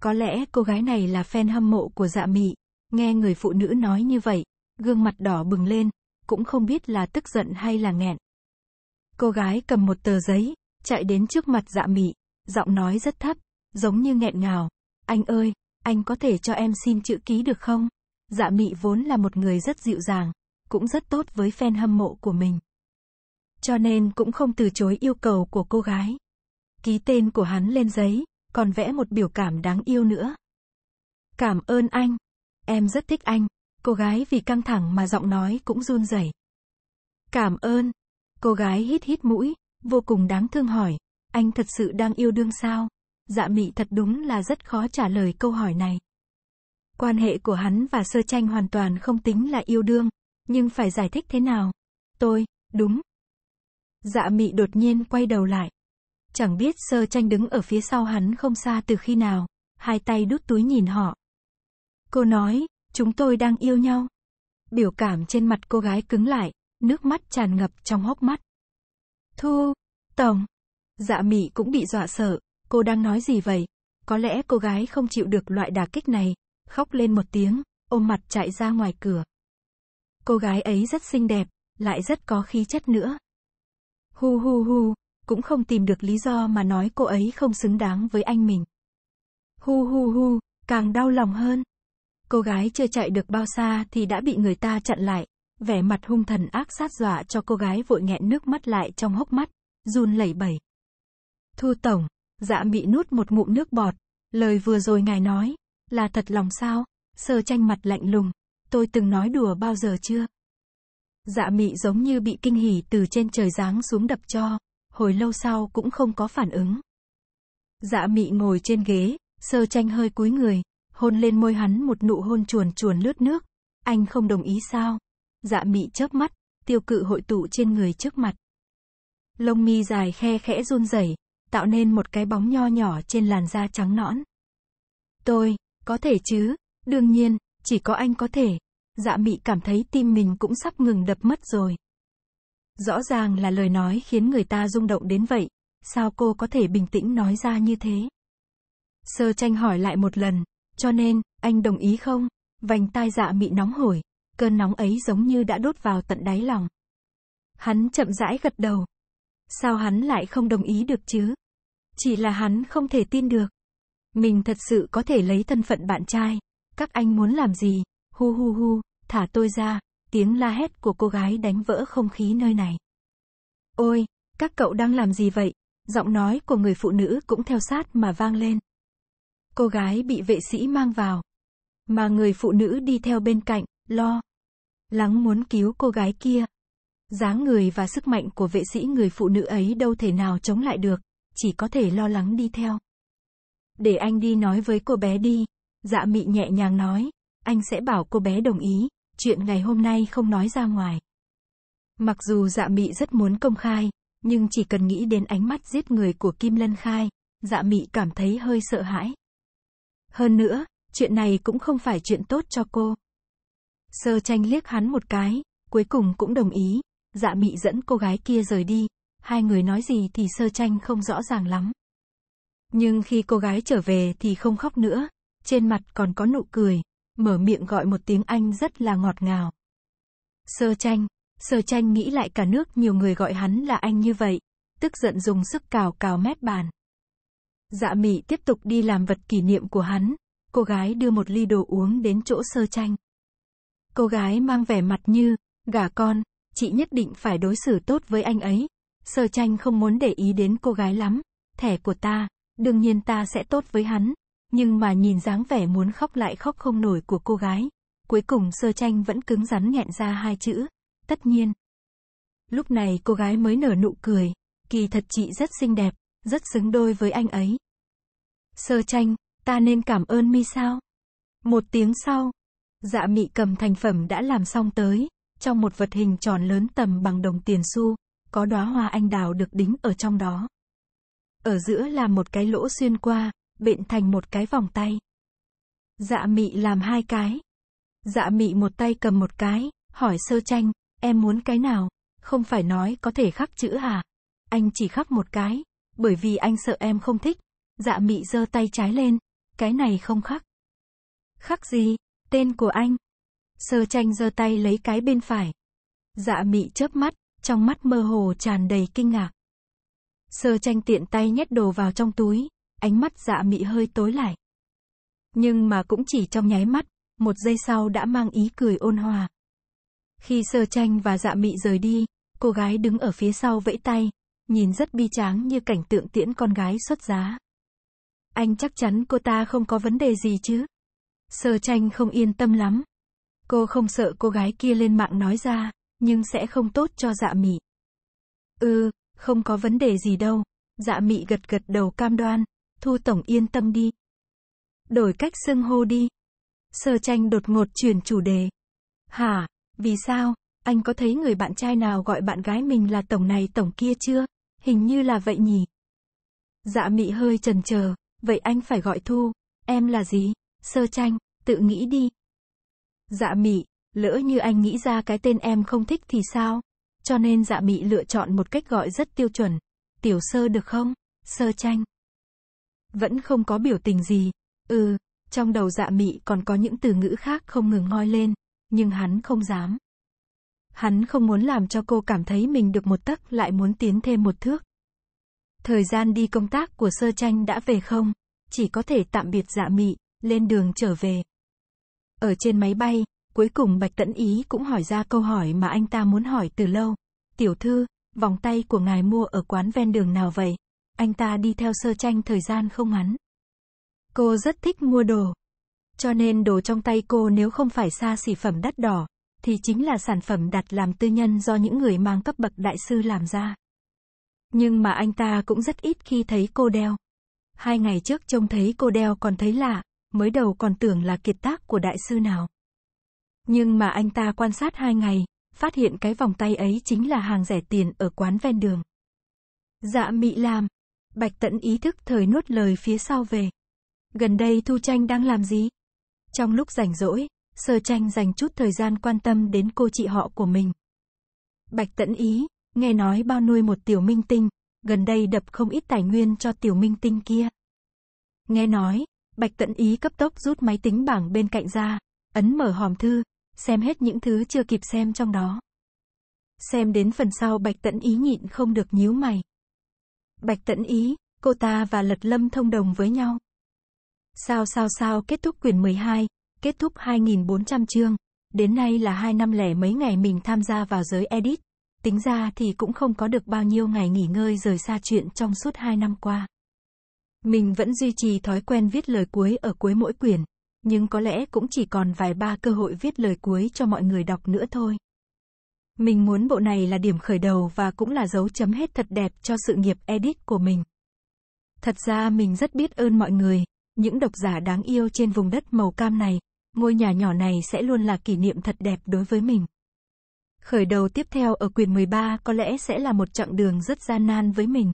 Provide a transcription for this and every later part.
Có lẽ cô gái này là fan hâm mộ của dạ mị. Nghe người phụ nữ nói như vậy, gương mặt đỏ bừng lên, cũng không biết là tức giận hay là nghẹn. Cô gái cầm một tờ giấy, chạy đến trước mặt dạ mị, giọng nói rất thấp, giống như nghẹn ngào. Anh ơi, anh có thể cho em xin chữ ký được không? Dạ mị vốn là một người rất dịu dàng, cũng rất tốt với fan hâm mộ của mình. Cho nên cũng không từ chối yêu cầu của cô gái. Ký tên của hắn lên giấy, còn vẽ một biểu cảm đáng yêu nữa. Cảm ơn anh. Em rất thích anh. Cô gái vì căng thẳng mà giọng nói cũng run rẩy. Cảm ơn. Cô gái hít hít mũi, vô cùng đáng thương hỏi. Anh thật sự đang yêu đương sao? Dạ mị thật đúng là rất khó trả lời câu hỏi này. Quan hệ của hắn và sơ tranh hoàn toàn không tính là yêu đương, nhưng phải giải thích thế nào? Tôi, đúng. Dạ mị đột nhiên quay đầu lại. Chẳng biết sơ tranh đứng ở phía sau hắn không xa từ khi nào, hai tay đút túi nhìn họ. Cô nói, chúng tôi đang yêu nhau. Biểu cảm trên mặt cô gái cứng lại, nước mắt tràn ngập trong hốc mắt. Thu, Tổng, dạ mị cũng bị dọa sợ, cô đang nói gì vậy? Có lẽ cô gái không chịu được loại đả kích này, khóc lên một tiếng, ôm mặt chạy ra ngoài cửa. Cô gái ấy rất xinh đẹp, lại rất có khí chất nữa. Hu hu hu, cũng không tìm được lý do mà nói cô ấy không xứng đáng với anh mình. Hu hu hu, càng đau lòng hơn. Cô gái chưa chạy được bao xa thì đã bị người ta chặn lại, vẻ mặt hung thần ác sát dọa cho cô gái vội nghẹn nước mắt lại trong hốc mắt, run lẩy bẩy. Thu Tổng, dạ bị nuốt một ngụm nước bọt, lời vừa rồi ngài nói, là thật lòng sao, sơ tranh mặt lạnh lùng, tôi từng nói đùa bao giờ chưa? Dạ mị giống như bị kinh hỉ từ trên trời giáng xuống đập cho, hồi lâu sau cũng không có phản ứng. Dạ mị ngồi trên ghế, sơ tranh hơi cúi người, hôn lên môi hắn một nụ hôn chuồn chuồn lướt nước. Anh không đồng ý sao? Dạ mị chớp mắt, tiêu cự hội tụ trên người trước mặt. Lông mi dài khe khẽ run rẩy, tạo nên một cái bóng nho nhỏ trên làn da trắng nõn. Tôi, có thể chứ, đương nhiên, chỉ có anh có thể. Dạ mị cảm thấy tim mình cũng sắp ngừng đập mất rồi. Rõ ràng là lời nói khiến người ta rung động đến vậy, sao cô có thể bình tĩnh nói ra như thế? Sơ tranh hỏi lại một lần, cho nên, anh đồng ý không? Vành tai dạ mị nóng hổi, cơn nóng ấy giống như đã đốt vào tận đáy lòng. Hắn chậm rãi gật đầu. Sao hắn lại không đồng ý được chứ? Chỉ là hắn không thể tin được. Mình thật sự có thể lấy thân phận bạn trai. Các anh muốn làm gì? Hu hu hu, thả tôi ra tiếng la hét của cô gái đánh vỡ không khí nơi này. Ôi, các cậu đang làm gì vậy? Giọng nói của người phụ nữ cũng theo sát mà vang lên. Cô gái bị vệ sĩ mang vào. Mà người phụ nữ đi theo bên cạnh, lo. Lắng muốn cứu cô gái kia. dáng người và sức mạnh của vệ sĩ người phụ nữ ấy đâu thể nào chống lại được, chỉ có thể lo lắng đi theo. Để anh đi nói với cô bé đi. Dạ mị nhẹ nhàng nói, anh sẽ bảo cô bé đồng ý chuyện ngày hôm nay không nói ra ngoài. Mặc dù dạ mị rất muốn công khai, nhưng chỉ cần nghĩ đến ánh mắt giết người của Kim Lân Khai, dạ mị cảm thấy hơi sợ hãi. Hơn nữa, chuyện này cũng không phải chuyện tốt cho cô. Sơ tranh liếc hắn một cái, cuối cùng cũng đồng ý, dạ mị dẫn cô gái kia rời đi, hai người nói gì thì sơ tranh không rõ ràng lắm. Nhưng khi cô gái trở về thì không khóc nữa, trên mặt còn có nụ cười, mở miệng gọi một tiếng Anh rất là ngọt ngào. Sơ tranh, sơ tranh nghĩ lại cả nước nhiều người gọi hắn là anh như vậy, tức giận dùng sức cào cào mép bàn. Dạ mị tiếp tục đi làm vật kỷ niệm của hắn, cô gái đưa một ly đồ uống đến chỗ sơ tranh. Cô gái mang vẻ mặt như, gả con, chị nhất định phải đối xử tốt với anh ấy. Sơ tranh không muốn để ý đến cô gái lắm, thẻ của ta, đương nhiên ta sẽ tốt với hắn, nhưng mà nhìn dáng vẻ muốn khóc lại khóc không nổi của cô gái. Cuối cùng sơ tranh vẫn cứng rắn nghẹn ra hai chữ, tất nhiên. Lúc này cô gái mới nở nụ cười, kỳ thật chị rất xinh đẹp, rất xứng đôi với anh ấy. Sơ tranh, ta nên cảm ơn mi sao? Một tiếng sau, dạ mị cầm thành phẩm đã làm xong tới, trong một vật hình tròn lớn tầm bằng đồng tiền xu, có đóa hoa anh đào được đính ở trong đó. Ở giữa là một cái lỗ xuyên qua, bện thành một cái vòng tay. Dạ mị làm hai cái. Dạ mị một tay cầm một cái, hỏi sơ tranh, em muốn cái nào? Không phải nói có thể khắc chữ à? Anh chỉ khắc một cái, bởi vì anh sợ em không thích. Dạ mị giơ tay trái lên, cái này không khắc. Khắc gì? Tên của anh. Sơ tranh giơ tay lấy cái bên phải. Dạ mị chớp mắt, trong mắt mơ hồ tràn đầy kinh ngạc. Sơ tranh tiện tay nhét đồ vào trong túi, ánh mắt dạ mị hơi tối lại. Nhưng mà cũng chỉ trong nháy mắt, một giây sau đã mang ý cười ôn hòa. Khi sơ tranh và dạ mị rời đi, cô gái đứng ở phía sau vẫy tay, nhìn rất bi tráng như cảnh tượng tiễn con gái xuất giá. Anh chắc chắn cô ta không có vấn đề gì chứ? Sơ tranh không yên tâm lắm. Cô không sợ cô gái kia lên mạng nói ra, nhưng sẽ không tốt cho dạ mị. Ừ, không có vấn đề gì đâu. Dạ mị gật gật đầu cam đoan. Thu Tổng yên tâm đi. Đổi cách xưng hô đi. Sơ tranh đột ngột chuyển chủ đề. Hả, vì sao, anh có thấy người bạn trai nào gọi bạn gái mình là tổng này tổng kia chưa? Hình như là vậy nhỉ? Dạ mị hơi trần chờ vậy anh phải gọi Thu, em là gì? Sơ tranh, tự nghĩ đi. Dạ mị, lỡ như anh nghĩ ra cái tên em không thích thì sao? Cho nên dạ mị lựa chọn một cách gọi rất tiêu chuẩn. Tiểu sơ được không? Sơ tranh. Vẫn không có biểu tình gì. Ừ, trong đầu dạ mị còn có những từ ngữ khác không ngừng ngoi lên, nhưng hắn không dám. Hắn không muốn làm cho cô cảm thấy mình được một tấc lại muốn tiến thêm một thước. Thời gian đi công tác của sơ tranh đã về không, chỉ có thể tạm biệt dạ mị, lên đường trở về. Ở trên máy bay, cuối cùng Bạch Tẫn Ý cũng hỏi ra câu hỏi mà anh ta muốn hỏi từ lâu. Tiểu thư, vòng tay của ngài mua ở quán ven đường nào vậy? Anh ta đi theo sơ tranh thời gian không ngắn. Cô rất thích mua đồ. Cho nên đồ trong tay cô nếu không phải xa xỉ phẩm đắt đỏ, thì chính là sản phẩm đặt làm tư nhân do những người mang cấp bậc đại sư làm ra. Nhưng mà anh ta cũng rất ít khi thấy cô đeo. Hai ngày trước trông thấy cô đeo còn thấy lạ, mới đầu còn tưởng là kiệt tác của đại sư nào. Nhưng mà anh ta quan sát hai ngày, phát hiện cái vòng tay ấy chính là hàng rẻ tiền ở quán ven đường. Dạ mỹ làm, Bạch Tẫn ý thức thời nuốt lời phía sau về. Gần đây Thu Tranh đang làm gì? Trong lúc rảnh rỗi, Sơ Tranh dành chút thời gian quan tâm đến cô chị họ của mình. Bạch Tẫn ý, nghe nói bao nuôi một tiểu minh tinh, gần đây đập không ít tài nguyên cho tiểu minh tinh kia. Nghe nói, Bạch Tẫn ý cấp tốc rút máy tính bảng bên cạnh ra, ấn mở hòm thư, xem hết những thứ chưa kịp xem trong đó. Xem đến phần sau Bạch Tẫn ý nhịn không được nhíu mày. Bạch Tẫn Ý, cô ta và Lật Lâm thông đồng với nhau. Sao sao sao kết thúc quyển 12, kết thúc 2.400 chương. Đến nay là hai năm lẻ mấy ngày mình tham gia vào giới edit. Tính ra thì cũng không có được bao nhiêu ngày nghỉ ngơi rời xa chuyện trong suốt hai năm qua. Mình vẫn duy trì thói quen viết lời cuối ở cuối mỗi quyển, nhưng có lẽ cũng chỉ còn vài ba cơ hội viết lời cuối cho mọi người đọc nữa thôi. Mình muốn bộ này là điểm khởi đầu và cũng là dấu chấm hết thật đẹp cho sự nghiệp edit của mình. Thật ra mình rất biết ơn mọi người, những độc giả đáng yêu trên vùng đất màu cam này, ngôi nhà nhỏ này sẽ luôn là kỷ niệm thật đẹp đối với mình. Khởi đầu tiếp theo ở quyền 13 có lẽ sẽ là một chặng đường rất gian nan với mình.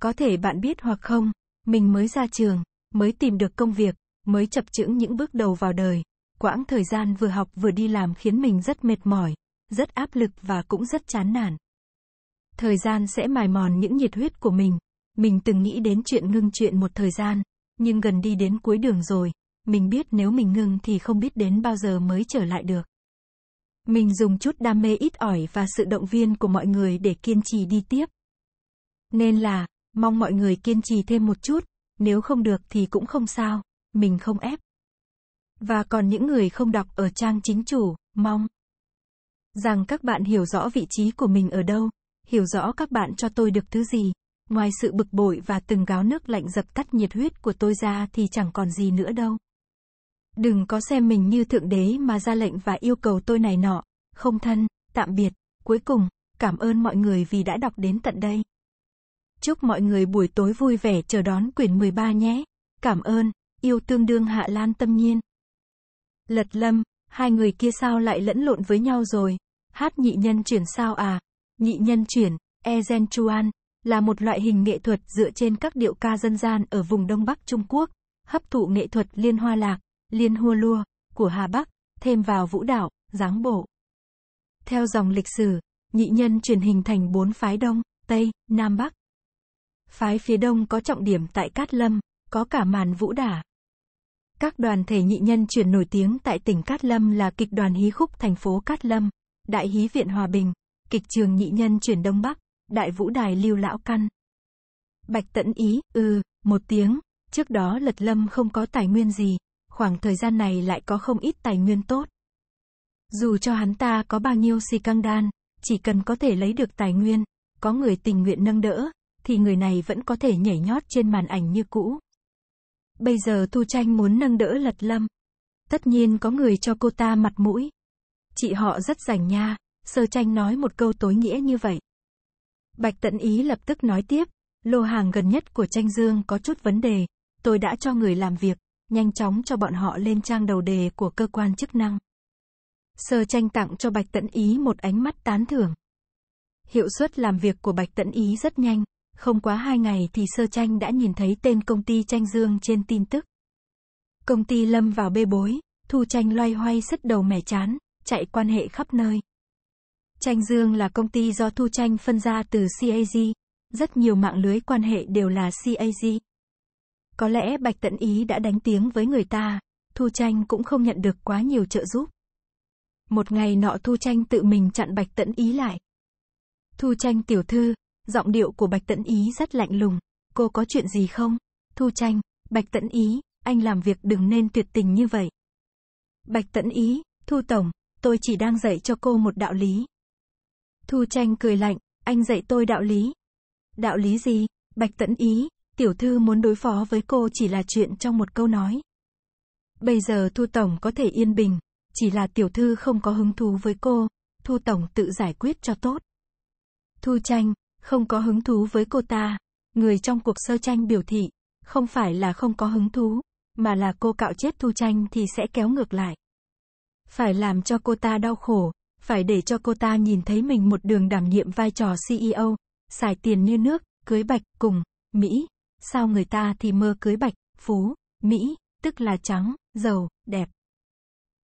Có thể bạn biết hoặc không, mình mới ra trường, mới tìm được công việc, mới chập chững những bước đầu vào đời. Quãng thời gian vừa học vừa đi làm khiến mình rất mệt mỏi, rất áp lực và cũng rất chán nản. Thời gian sẽ mài mòn những nhiệt huyết của mình. Mình từng nghĩ đến chuyện ngưng chuyện một thời gian, nhưng gần đi đến cuối đường rồi, mình biết nếu mình ngưng thì không biết đến bao giờ mới trở lại được. Mình dùng chút đam mê ít ỏi và sự động viên của mọi người để kiên trì đi tiếp. Nên là, mong mọi người kiên trì thêm một chút, nếu không được thì cũng không sao, mình không ép. Và còn những người không đọc ở trang chính chủ, mong rằng các bạn hiểu rõ vị trí của mình ở đâu, hiểu rõ các bạn cho tôi được thứ gì. Ngoài sự bực bội và từng gáo nước lạnh dập tắt nhiệt huyết của tôi ra thì chẳng còn gì nữa đâu. Đừng có xem mình như thượng đế mà ra lệnh và yêu cầu tôi này nọ. Không thân, tạm biệt. Cuối cùng, cảm ơn mọi người vì đã đọc đến tận đây. Chúc mọi người buổi tối vui vẻ chờ đón quyển 13 nhé. Cảm ơn, yêu tương đương Hạ Lan Tâm Nhiên. Lật Lâm, hai người kia sao lại lẫn lộn với nhau rồi? hát nhị nhân chuyển sao à? Nhị nhân chuyển, Ezen Chuan, là một loại hình nghệ thuật dựa trên các điệu ca dân gian ở vùng Đông Bắc Trung Quốc, hấp thụ nghệ thuật liên hoa lạc, liên hua lua, của Hà Bắc, thêm vào vũ đạo, dáng bộ. Theo dòng lịch sử, nhị nhân truyền hình thành bốn phái Đông, Tây, Nam Bắc. Phái phía Đông có trọng điểm tại Cát Lâm, có cả màn vũ đả. Các đoàn thể nhị nhân truyền nổi tiếng tại tỉnh Cát Lâm là kịch đoàn hí khúc thành phố Cát Lâm, Đại hí viện Hòa Bình, kịch trường nhị nhân chuyển Đông Bắc, Đại Vũ Đài Lưu Lão Căn. Bạch Tẫn Ý, ừ, một tiếng, trước đó Lật Lâm không có tài nguyên gì, khoảng thời gian này lại có không ít tài nguyên tốt. Dù cho hắn ta có bao nhiêu xì căng đan, chỉ cần có thể lấy được tài nguyên, có người tình nguyện nâng đỡ, thì người này vẫn có thể nhảy nhót trên màn ảnh như cũ. Bây giờ Tu Tranh muốn nâng đỡ Lật Lâm. Tất nhiên có người cho cô ta mặt mũi, Chị họ rất rảnh nha, sơ tranh nói một câu tối nghĩa như vậy. Bạch tận ý lập tức nói tiếp, lô hàng gần nhất của tranh dương có chút vấn đề, tôi đã cho người làm việc, nhanh chóng cho bọn họ lên trang đầu đề của cơ quan chức năng. Sơ tranh tặng cho Bạch tận Ý một ánh mắt tán thưởng. Hiệu suất làm việc của Bạch tận Ý rất nhanh, không quá hai ngày thì sơ tranh đã nhìn thấy tên công ty tranh dương trên tin tức. Công ty lâm vào bê bối, thu tranh loay hoay sứt đầu mẻ chán, chạy quan hệ khắp nơi. Tranh Dương là công ty do Thu Tranh phân ra từ CAG. Rất nhiều mạng lưới quan hệ đều là CAG. Có lẽ Bạch Tận Ý đã đánh tiếng với người ta, Thu Tranh cũng không nhận được quá nhiều trợ giúp. Một ngày nọ Thu Tranh tự mình chặn Bạch Tận Ý lại. Thu Tranh tiểu thư, giọng điệu của Bạch Tận Ý rất lạnh lùng. Cô có chuyện gì không? Thu Tranh, Bạch Tận Ý, anh làm việc đừng nên tuyệt tình như vậy. Bạch Tận Ý, Thu Tổng, tôi chỉ đang dạy cho cô một đạo lý. Thu tranh cười lạnh, anh dạy tôi đạo lý. Đạo lý gì? Bạch tẫn ý, tiểu thư muốn đối phó với cô chỉ là chuyện trong một câu nói. Bây giờ Thu Tổng có thể yên bình, chỉ là tiểu thư không có hứng thú với cô, Thu Tổng tự giải quyết cho tốt. Thu tranh, không có hứng thú với cô ta, người trong cuộc sơ tranh biểu thị, không phải là không có hứng thú, mà là cô cạo chết Thu tranh thì sẽ kéo ngược lại phải làm cho cô ta đau khổ, phải để cho cô ta nhìn thấy mình một đường đảm nhiệm vai trò CEO, xài tiền như nước, cưới bạch, cùng, Mỹ. Sao người ta thì mơ cưới bạch, phú, Mỹ, tức là trắng, giàu, đẹp.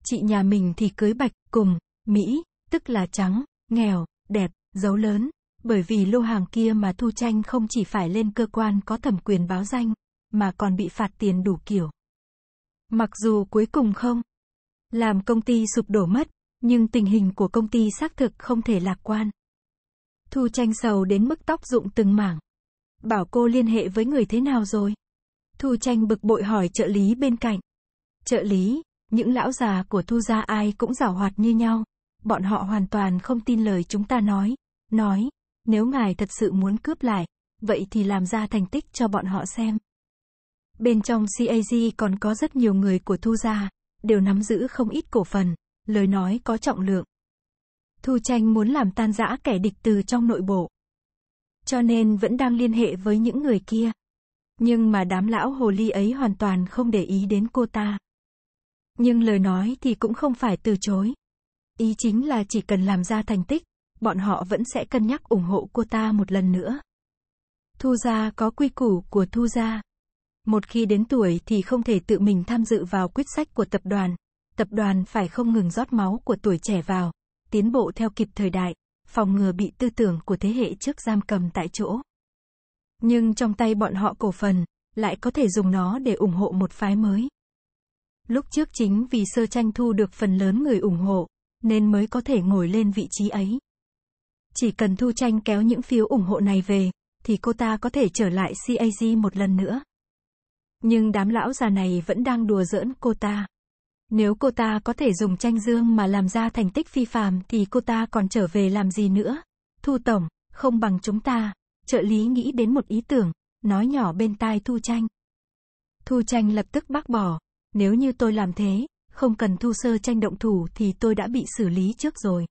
Chị nhà mình thì cưới bạch, cùng, Mỹ, tức là trắng, nghèo, đẹp, dấu lớn. Bởi vì lô hàng kia mà thu tranh không chỉ phải lên cơ quan có thẩm quyền báo danh, mà còn bị phạt tiền đủ kiểu. Mặc dù cuối cùng không, làm công ty sụp đổ mất, nhưng tình hình của công ty xác thực không thể lạc quan. Thu tranh sầu đến mức tóc rụng từng mảng. Bảo cô liên hệ với người thế nào rồi? Thu tranh bực bội hỏi trợ lý bên cạnh. Trợ lý, những lão già của Thu gia ai cũng giảo hoạt như nhau. Bọn họ hoàn toàn không tin lời chúng ta nói. Nói, nếu ngài thật sự muốn cướp lại, vậy thì làm ra thành tích cho bọn họ xem. Bên trong CAG còn có rất nhiều người của Thu gia, đều nắm giữ không ít cổ phần, lời nói có trọng lượng. Thu Tranh muốn làm tan rã kẻ địch từ trong nội bộ. Cho nên vẫn đang liên hệ với những người kia. Nhưng mà đám lão hồ ly ấy hoàn toàn không để ý đến cô ta. Nhưng lời nói thì cũng không phải từ chối. Ý chính là chỉ cần làm ra thành tích, bọn họ vẫn sẽ cân nhắc ủng hộ cô ta một lần nữa. Thu gia có quy củ của thu gia. Một khi đến tuổi thì không thể tự mình tham dự vào quyết sách của tập đoàn. Tập đoàn phải không ngừng rót máu của tuổi trẻ vào, tiến bộ theo kịp thời đại, phòng ngừa bị tư tưởng của thế hệ trước giam cầm tại chỗ. Nhưng trong tay bọn họ cổ phần, lại có thể dùng nó để ủng hộ một phái mới. Lúc trước chính vì sơ tranh thu được phần lớn người ủng hộ, nên mới có thể ngồi lên vị trí ấy. Chỉ cần thu tranh kéo những phiếu ủng hộ này về, thì cô ta có thể trở lại CAG một lần nữa. Nhưng đám lão già này vẫn đang đùa giỡn cô ta. Nếu cô ta có thể dùng tranh dương mà làm ra thành tích phi phàm thì cô ta còn trở về làm gì nữa? Thu Tổng, không bằng chúng ta. Trợ lý nghĩ đến một ý tưởng, nói nhỏ bên tai Thu Tranh. Thu Tranh lập tức bác bỏ. Nếu như tôi làm thế, không cần Thu Sơ Tranh động thủ thì tôi đã bị xử lý trước rồi.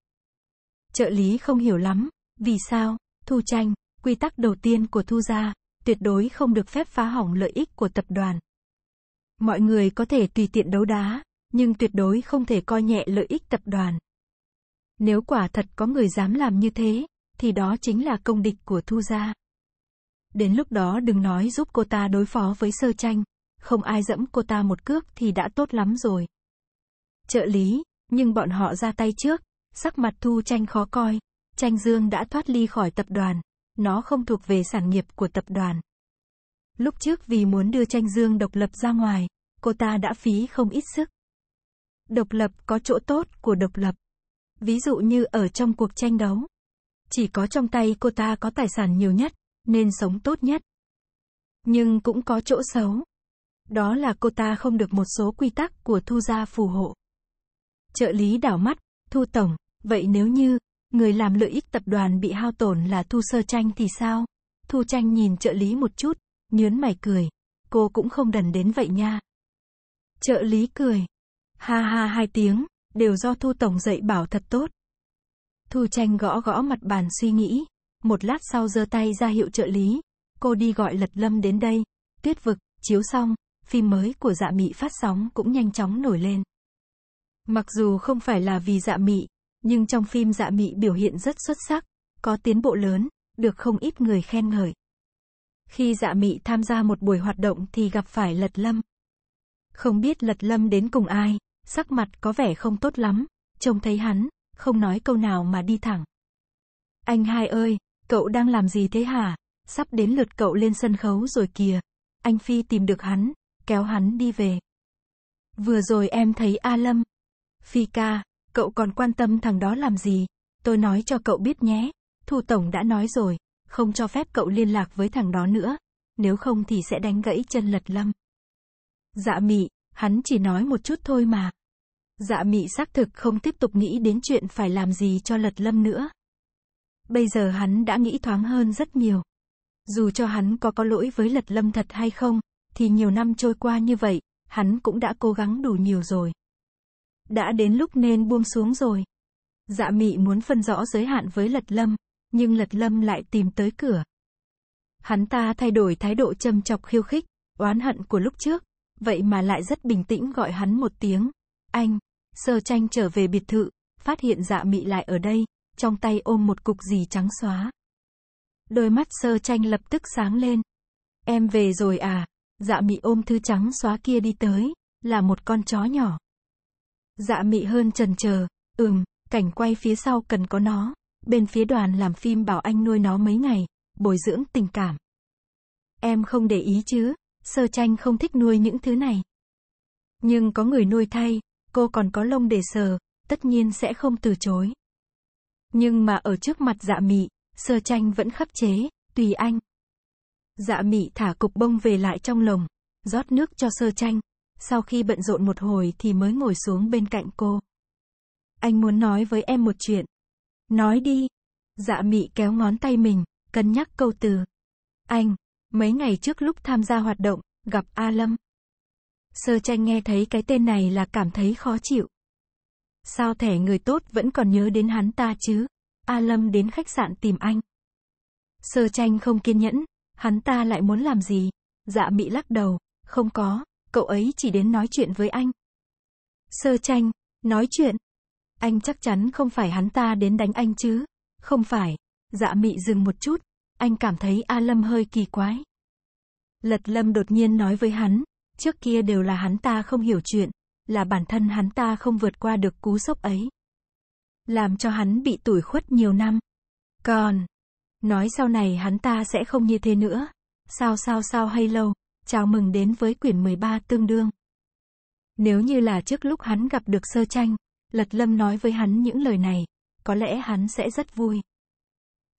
Trợ lý không hiểu lắm. Vì sao? Thu Tranh, quy tắc đầu tiên của Thu Gia, tuyệt đối không được phép phá hỏng lợi ích của tập đoàn. Mọi người có thể tùy tiện đấu đá, nhưng tuyệt đối không thể coi nhẹ lợi ích tập đoàn. Nếu quả thật có người dám làm như thế, thì đó chính là công địch của Thu Gia. Đến lúc đó đừng nói giúp cô ta đối phó với sơ tranh, không ai dẫm cô ta một cước thì đã tốt lắm rồi. Trợ lý, nhưng bọn họ ra tay trước, sắc mặt Thu Tranh khó coi, Tranh Dương đã thoát ly khỏi tập đoàn nó không thuộc về sản nghiệp của tập đoàn. Lúc trước vì muốn đưa tranh dương độc lập ra ngoài, cô ta đã phí không ít sức. Độc lập có chỗ tốt của độc lập. Ví dụ như ở trong cuộc tranh đấu. Chỉ có trong tay cô ta có tài sản nhiều nhất, nên sống tốt nhất. Nhưng cũng có chỗ xấu. Đó là cô ta không được một số quy tắc của thu gia phù hộ. Trợ lý đảo mắt, thu tổng, vậy nếu như, Người làm lợi ích tập đoàn bị hao tổn là Thu Sơ Tranh thì sao? Thu Tranh nhìn trợ lý một chút, nhớn mày cười. Cô cũng không đần đến vậy nha. Trợ lý cười. Ha ha hai tiếng, đều do Thu Tổng dạy bảo thật tốt. Thu Tranh gõ gõ mặt bàn suy nghĩ. Một lát sau giơ tay ra hiệu trợ lý. Cô đi gọi Lật Lâm đến đây. Tuyết vực, chiếu xong, phim mới của dạ mị phát sóng cũng nhanh chóng nổi lên. Mặc dù không phải là vì dạ mị, nhưng trong phim dạ mị biểu hiện rất xuất sắc, có tiến bộ lớn, được không ít người khen ngợi. Khi dạ mị tham gia một buổi hoạt động thì gặp phải Lật Lâm. Không biết Lật Lâm đến cùng ai, sắc mặt có vẻ không tốt lắm, trông thấy hắn, không nói câu nào mà đi thẳng. Anh hai ơi, cậu đang làm gì thế hả? Sắp đến lượt cậu lên sân khấu rồi kìa. Anh Phi tìm được hắn, kéo hắn đi về. Vừa rồi em thấy A Lâm. Phi ca, Cậu còn quan tâm thằng đó làm gì? Tôi nói cho cậu biết nhé. thủ Tổng đã nói rồi, không cho phép cậu liên lạc với thằng đó nữa. Nếu không thì sẽ đánh gãy chân lật lâm. Dạ mị, hắn chỉ nói một chút thôi mà. Dạ mị xác thực không tiếp tục nghĩ đến chuyện phải làm gì cho lật lâm nữa. Bây giờ hắn đã nghĩ thoáng hơn rất nhiều. Dù cho hắn có có lỗi với lật lâm thật hay không, thì nhiều năm trôi qua như vậy, hắn cũng đã cố gắng đủ nhiều rồi. Đã đến lúc nên buông xuống rồi. Dạ mị muốn phân rõ giới hạn với lật lâm, nhưng lật lâm lại tìm tới cửa. Hắn ta thay đổi thái độ châm chọc khiêu khích, oán hận của lúc trước, vậy mà lại rất bình tĩnh gọi hắn một tiếng. Anh, sơ tranh trở về biệt thự, phát hiện dạ mị lại ở đây, trong tay ôm một cục gì trắng xóa. Đôi mắt sơ tranh lập tức sáng lên. Em về rồi à? Dạ mị ôm thư trắng xóa kia đi tới, là một con chó nhỏ. Dạ mị hơn trần chờ ừm, cảnh quay phía sau cần có nó. Bên phía đoàn làm phim bảo anh nuôi nó mấy ngày, bồi dưỡng tình cảm. Em không để ý chứ, sơ tranh không thích nuôi những thứ này. Nhưng có người nuôi thay, cô còn có lông để sờ, tất nhiên sẽ không từ chối. Nhưng mà ở trước mặt dạ mị, sơ tranh vẫn khắc chế, tùy anh. Dạ mị thả cục bông về lại trong lồng, rót nước cho sơ tranh, sau khi bận rộn một hồi thì mới ngồi xuống bên cạnh cô. Anh muốn nói với em một chuyện. Nói đi. Dạ mị kéo ngón tay mình, cân nhắc câu từ. Anh, mấy ngày trước lúc tham gia hoạt động, gặp A Lâm. Sơ tranh nghe thấy cái tên này là cảm thấy khó chịu. Sao thẻ người tốt vẫn còn nhớ đến hắn ta chứ? A Lâm đến khách sạn tìm anh. Sơ tranh không kiên nhẫn, hắn ta lại muốn làm gì? Dạ mị lắc đầu, không có, cậu ấy chỉ đến nói chuyện với anh. Sơ tranh, nói chuyện. Anh chắc chắn không phải hắn ta đến đánh anh chứ. Không phải. Dạ mị dừng một chút. Anh cảm thấy A Lâm hơi kỳ quái. Lật Lâm đột nhiên nói với hắn. Trước kia đều là hắn ta không hiểu chuyện. Là bản thân hắn ta không vượt qua được cú sốc ấy. Làm cho hắn bị tủi khuất nhiều năm. Còn. Nói sau này hắn ta sẽ không như thế nữa. Sao sao sao hay lâu. Chào mừng đến với quyển 13 tương đương. Nếu như là trước lúc hắn gặp được sơ tranh, Lật Lâm nói với hắn những lời này, có lẽ hắn sẽ rất vui.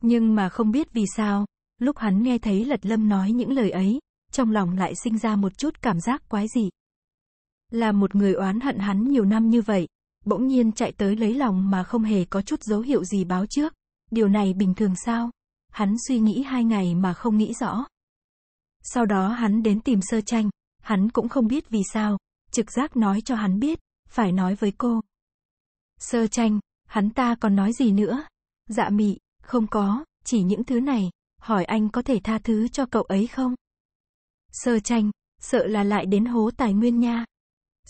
Nhưng mà không biết vì sao, lúc hắn nghe thấy Lật Lâm nói những lời ấy, trong lòng lại sinh ra một chút cảm giác quái dị. Là một người oán hận hắn nhiều năm như vậy, bỗng nhiên chạy tới lấy lòng mà không hề có chút dấu hiệu gì báo trước. Điều này bình thường sao? Hắn suy nghĩ hai ngày mà không nghĩ rõ. Sau đó hắn đến tìm sơ tranh, hắn cũng không biết vì sao, trực giác nói cho hắn biết, phải nói với cô. Sơ tranh, hắn ta còn nói gì nữa? Dạ mị, không có, chỉ những thứ này, hỏi anh có thể tha thứ cho cậu ấy không? Sơ tranh, sợ là lại đến hố tài nguyên nha.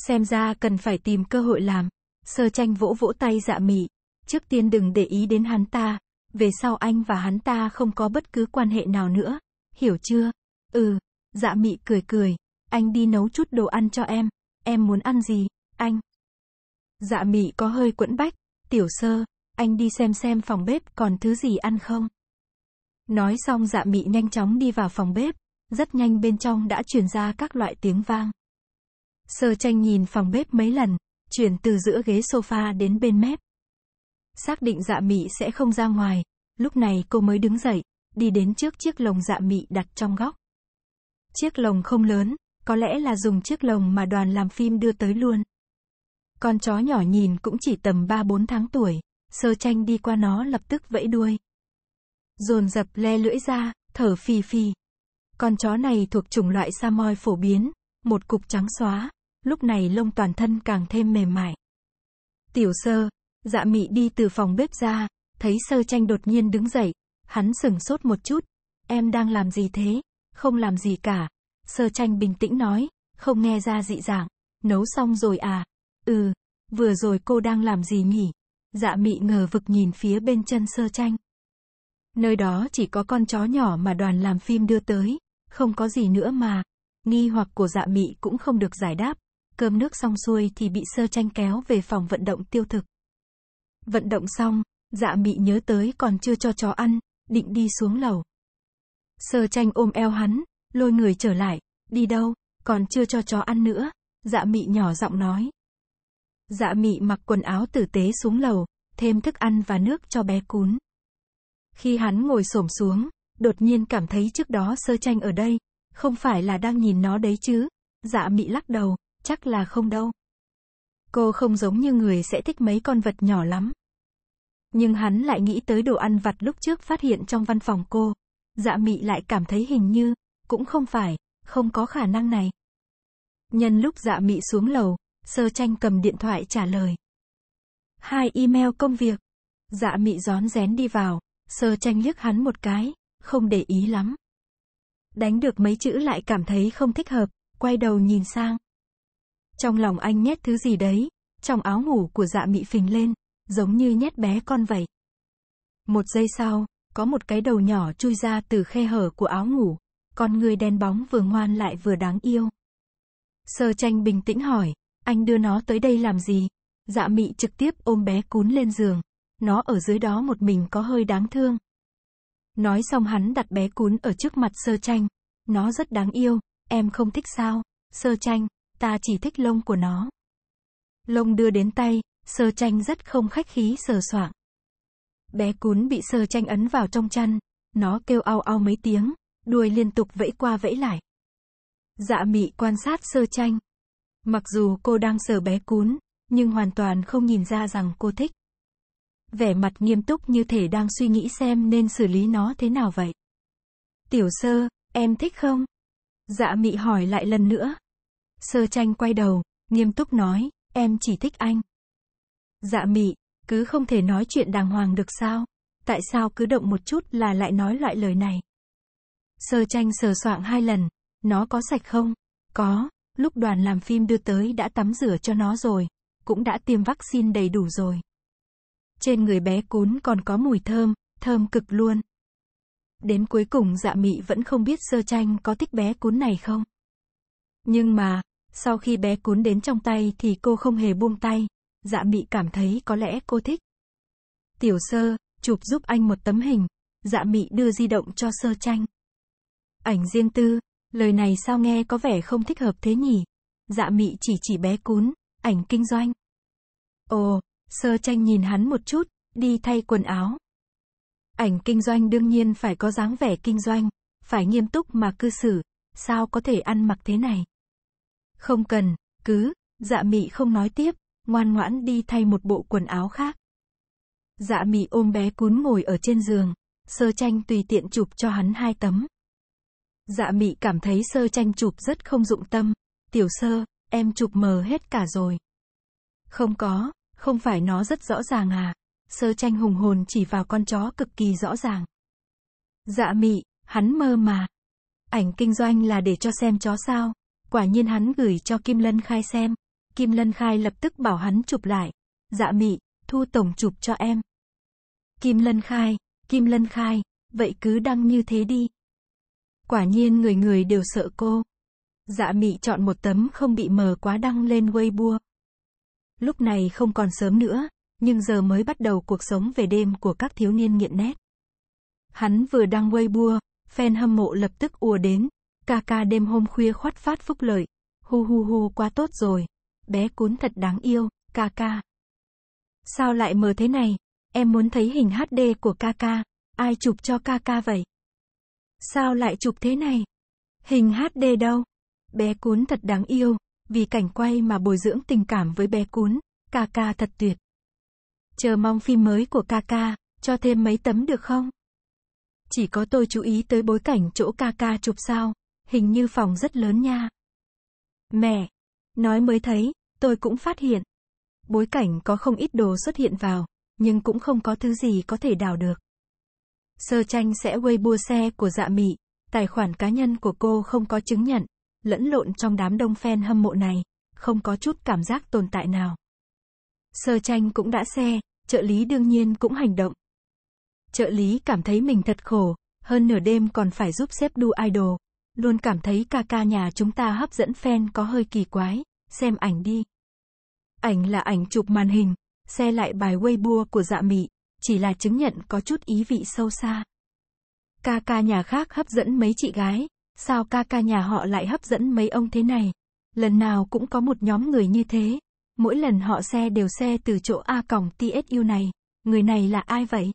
Xem ra cần phải tìm cơ hội làm. Sơ tranh vỗ vỗ tay dạ mị. Trước tiên đừng để ý đến hắn ta. Về sau anh và hắn ta không có bất cứ quan hệ nào nữa. Hiểu chưa? Ừ, dạ mị cười cười, anh đi nấu chút đồ ăn cho em, em muốn ăn gì, anh? Dạ mị có hơi quẫn bách, tiểu sơ, anh đi xem xem phòng bếp còn thứ gì ăn không? Nói xong dạ mị nhanh chóng đi vào phòng bếp, rất nhanh bên trong đã truyền ra các loại tiếng vang. Sơ tranh nhìn phòng bếp mấy lần, chuyển từ giữa ghế sofa đến bên mép. Xác định dạ mị sẽ không ra ngoài, lúc này cô mới đứng dậy, đi đến trước chiếc lồng dạ mị đặt trong góc. Chiếc lồng không lớn, có lẽ là dùng chiếc lồng mà đoàn làm phim đưa tới luôn. Con chó nhỏ nhìn cũng chỉ tầm 3-4 tháng tuổi, sơ tranh đi qua nó lập tức vẫy đuôi. Dồn dập le lưỡi ra, thở phì phì. Con chó này thuộc chủng loại Samoy phổ biến, một cục trắng xóa, lúc này lông toàn thân càng thêm mềm mại. Tiểu sơ, dạ mị đi từ phòng bếp ra, thấy sơ tranh đột nhiên đứng dậy, hắn sửng sốt một chút, em đang làm gì thế? không làm gì cả. Sơ tranh bình tĩnh nói, không nghe ra dị dạng. Nấu xong rồi à? Ừ, vừa rồi cô đang làm gì nhỉ? Dạ mị ngờ vực nhìn phía bên chân sơ tranh. Nơi đó chỉ có con chó nhỏ mà đoàn làm phim đưa tới, không có gì nữa mà. Nghi hoặc của dạ mị cũng không được giải đáp. Cơm nước xong xuôi thì bị sơ tranh kéo về phòng vận động tiêu thực. Vận động xong, dạ mị nhớ tới còn chưa cho chó ăn, định đi xuống lầu. Sơ tranh ôm eo hắn, lôi người trở lại, đi đâu, còn chưa cho chó ăn nữa, dạ mị nhỏ giọng nói. Dạ mị mặc quần áo tử tế xuống lầu, thêm thức ăn và nước cho bé cún. Khi hắn ngồi xổm xuống, đột nhiên cảm thấy trước đó sơ tranh ở đây, không phải là đang nhìn nó đấy chứ, dạ mị lắc đầu, chắc là không đâu. Cô không giống như người sẽ thích mấy con vật nhỏ lắm. Nhưng hắn lại nghĩ tới đồ ăn vặt lúc trước phát hiện trong văn phòng cô, Dạ mị lại cảm thấy hình như, cũng không phải, không có khả năng này. Nhân lúc dạ mị xuống lầu, sơ tranh cầm điện thoại trả lời. Hai email công việc. Dạ mị gión rén đi vào, sơ tranh liếc hắn một cái, không để ý lắm. Đánh được mấy chữ lại cảm thấy không thích hợp, quay đầu nhìn sang. Trong lòng anh nhét thứ gì đấy, trong áo ngủ của dạ mị phình lên, giống như nhét bé con vậy. Một giây sau, có một cái đầu nhỏ chui ra từ khe hở của áo ngủ, con người đen bóng vừa ngoan lại vừa đáng yêu. Sơ tranh bình tĩnh hỏi, anh đưa nó tới đây làm gì? Dạ mị trực tiếp ôm bé cún lên giường, nó ở dưới đó một mình có hơi đáng thương. Nói xong hắn đặt bé cún ở trước mặt sơ tranh, nó rất đáng yêu, em không thích sao, sơ tranh, ta chỉ thích lông của nó. Lông đưa đến tay, sơ tranh rất không khách khí sờ soạng. Bé cún bị sơ tranh ấn vào trong chăn, nó kêu ao ao mấy tiếng, đuôi liên tục vẫy qua vẫy lại. Dạ mị quan sát sơ tranh. Mặc dù cô đang sờ bé cún, nhưng hoàn toàn không nhìn ra rằng cô thích. Vẻ mặt nghiêm túc như thể đang suy nghĩ xem nên xử lý nó thế nào vậy. Tiểu sơ, em thích không? Dạ mị hỏi lại lần nữa. Sơ tranh quay đầu, nghiêm túc nói, em chỉ thích anh. Dạ mị, cứ không thể nói chuyện đàng hoàng được sao? Tại sao cứ động một chút là lại nói loại lời này? Sơ tranh sờ soạng hai lần, nó có sạch không? Có, lúc đoàn làm phim đưa tới đã tắm rửa cho nó rồi, cũng đã tiêm vaccine đầy đủ rồi. Trên người bé cún còn có mùi thơm, thơm cực luôn. Đến cuối cùng dạ mị vẫn không biết sơ tranh có thích bé cún này không. Nhưng mà, sau khi bé cún đến trong tay thì cô không hề buông tay, dạ mị cảm thấy có lẽ cô thích. Tiểu sơ, chụp giúp anh một tấm hình, dạ mị đưa di động cho sơ tranh. Ảnh riêng tư, lời này sao nghe có vẻ không thích hợp thế nhỉ? Dạ mị chỉ chỉ bé cún, ảnh kinh doanh. Ồ, sơ tranh nhìn hắn một chút, đi thay quần áo. Ảnh kinh doanh đương nhiên phải có dáng vẻ kinh doanh, phải nghiêm túc mà cư xử, sao có thể ăn mặc thế này? Không cần, cứ, dạ mị không nói tiếp, ngoan ngoãn đi thay một bộ quần áo khác. Dạ mị ôm bé cún ngồi ở trên giường, sơ tranh tùy tiện chụp cho hắn hai tấm. Dạ mị cảm thấy sơ tranh chụp rất không dụng tâm, tiểu sơ, em chụp mờ hết cả rồi. Không có, không phải nó rất rõ ràng à, sơ tranh hùng hồn chỉ vào con chó cực kỳ rõ ràng. Dạ mị, hắn mơ mà. Ảnh kinh doanh là để cho xem chó sao, quả nhiên hắn gửi cho Kim Lân khai xem. Kim Lân Khai lập tức bảo hắn chụp lại. Dạ mị, Thu Tổng chụp cho em. Kim Lân Khai, Kim Lân Khai, vậy cứ đăng như thế đi. Quả nhiên người người đều sợ cô. Dạ mị chọn một tấm không bị mờ quá đăng lên Weibo. Lúc này không còn sớm nữa, nhưng giờ mới bắt đầu cuộc sống về đêm của các thiếu niên nghiện nét. Hắn vừa đăng Weibo, fan hâm mộ lập tức ùa đến, ca ca đêm hôm khuya khoát phát phúc lợi, hu hu hu quá tốt rồi bé cún thật đáng yêu, ca ca. Sao lại mờ thế này? Em muốn thấy hình HD của ca ca. Ai chụp cho ca ca vậy? Sao lại chụp thế này? Hình HD đâu? Bé cún thật đáng yêu, vì cảnh quay mà bồi dưỡng tình cảm với bé cún, ca ca thật tuyệt. Chờ mong phim mới của ca ca, cho thêm mấy tấm được không? Chỉ có tôi chú ý tới bối cảnh chỗ ca ca chụp sao, hình như phòng rất lớn nha. Mẹ, nói mới thấy, tôi cũng phát hiện. Bối cảnh có không ít đồ xuất hiện vào, nhưng cũng không có thứ gì có thể đào được. Sơ tranh sẽ quay bua xe của dạ mị, tài khoản cá nhân của cô không có chứng nhận, lẫn lộn trong đám đông fan hâm mộ này, không có chút cảm giác tồn tại nào. Sơ tranh cũng đã xe, trợ lý đương nhiên cũng hành động. Trợ lý cảm thấy mình thật khổ, hơn nửa đêm còn phải giúp xếp đu idol, luôn cảm thấy ca ca nhà chúng ta hấp dẫn fan có hơi kỳ quái, xem ảnh đi. Ảnh là ảnh chụp màn hình, xe lại bài Weibo của dạ mị, chỉ là chứng nhận có chút ý vị sâu xa. Ca ca nhà khác hấp dẫn mấy chị gái, sao ca ca nhà họ lại hấp dẫn mấy ông thế này? Lần nào cũng có một nhóm người như thế, mỗi lần họ xe đều xe từ chỗ A còng TSU này, người này là ai vậy?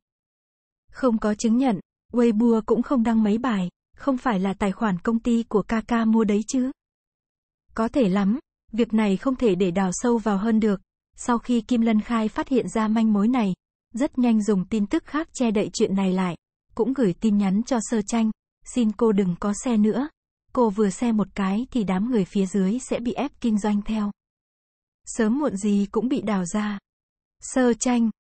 Không có chứng nhận, Weibo cũng không đăng mấy bài, không phải là tài khoản công ty của ca ca mua đấy chứ? Có thể lắm, Việc này không thể để đào sâu vào hơn được. Sau khi Kim Lân Khai phát hiện ra manh mối này, rất nhanh dùng tin tức khác che đậy chuyện này lại. Cũng gửi tin nhắn cho sơ tranh, xin cô đừng có xe nữa. Cô vừa xe một cái thì đám người phía dưới sẽ bị ép kinh doanh theo. Sớm muộn gì cũng bị đào ra. Sơ tranh.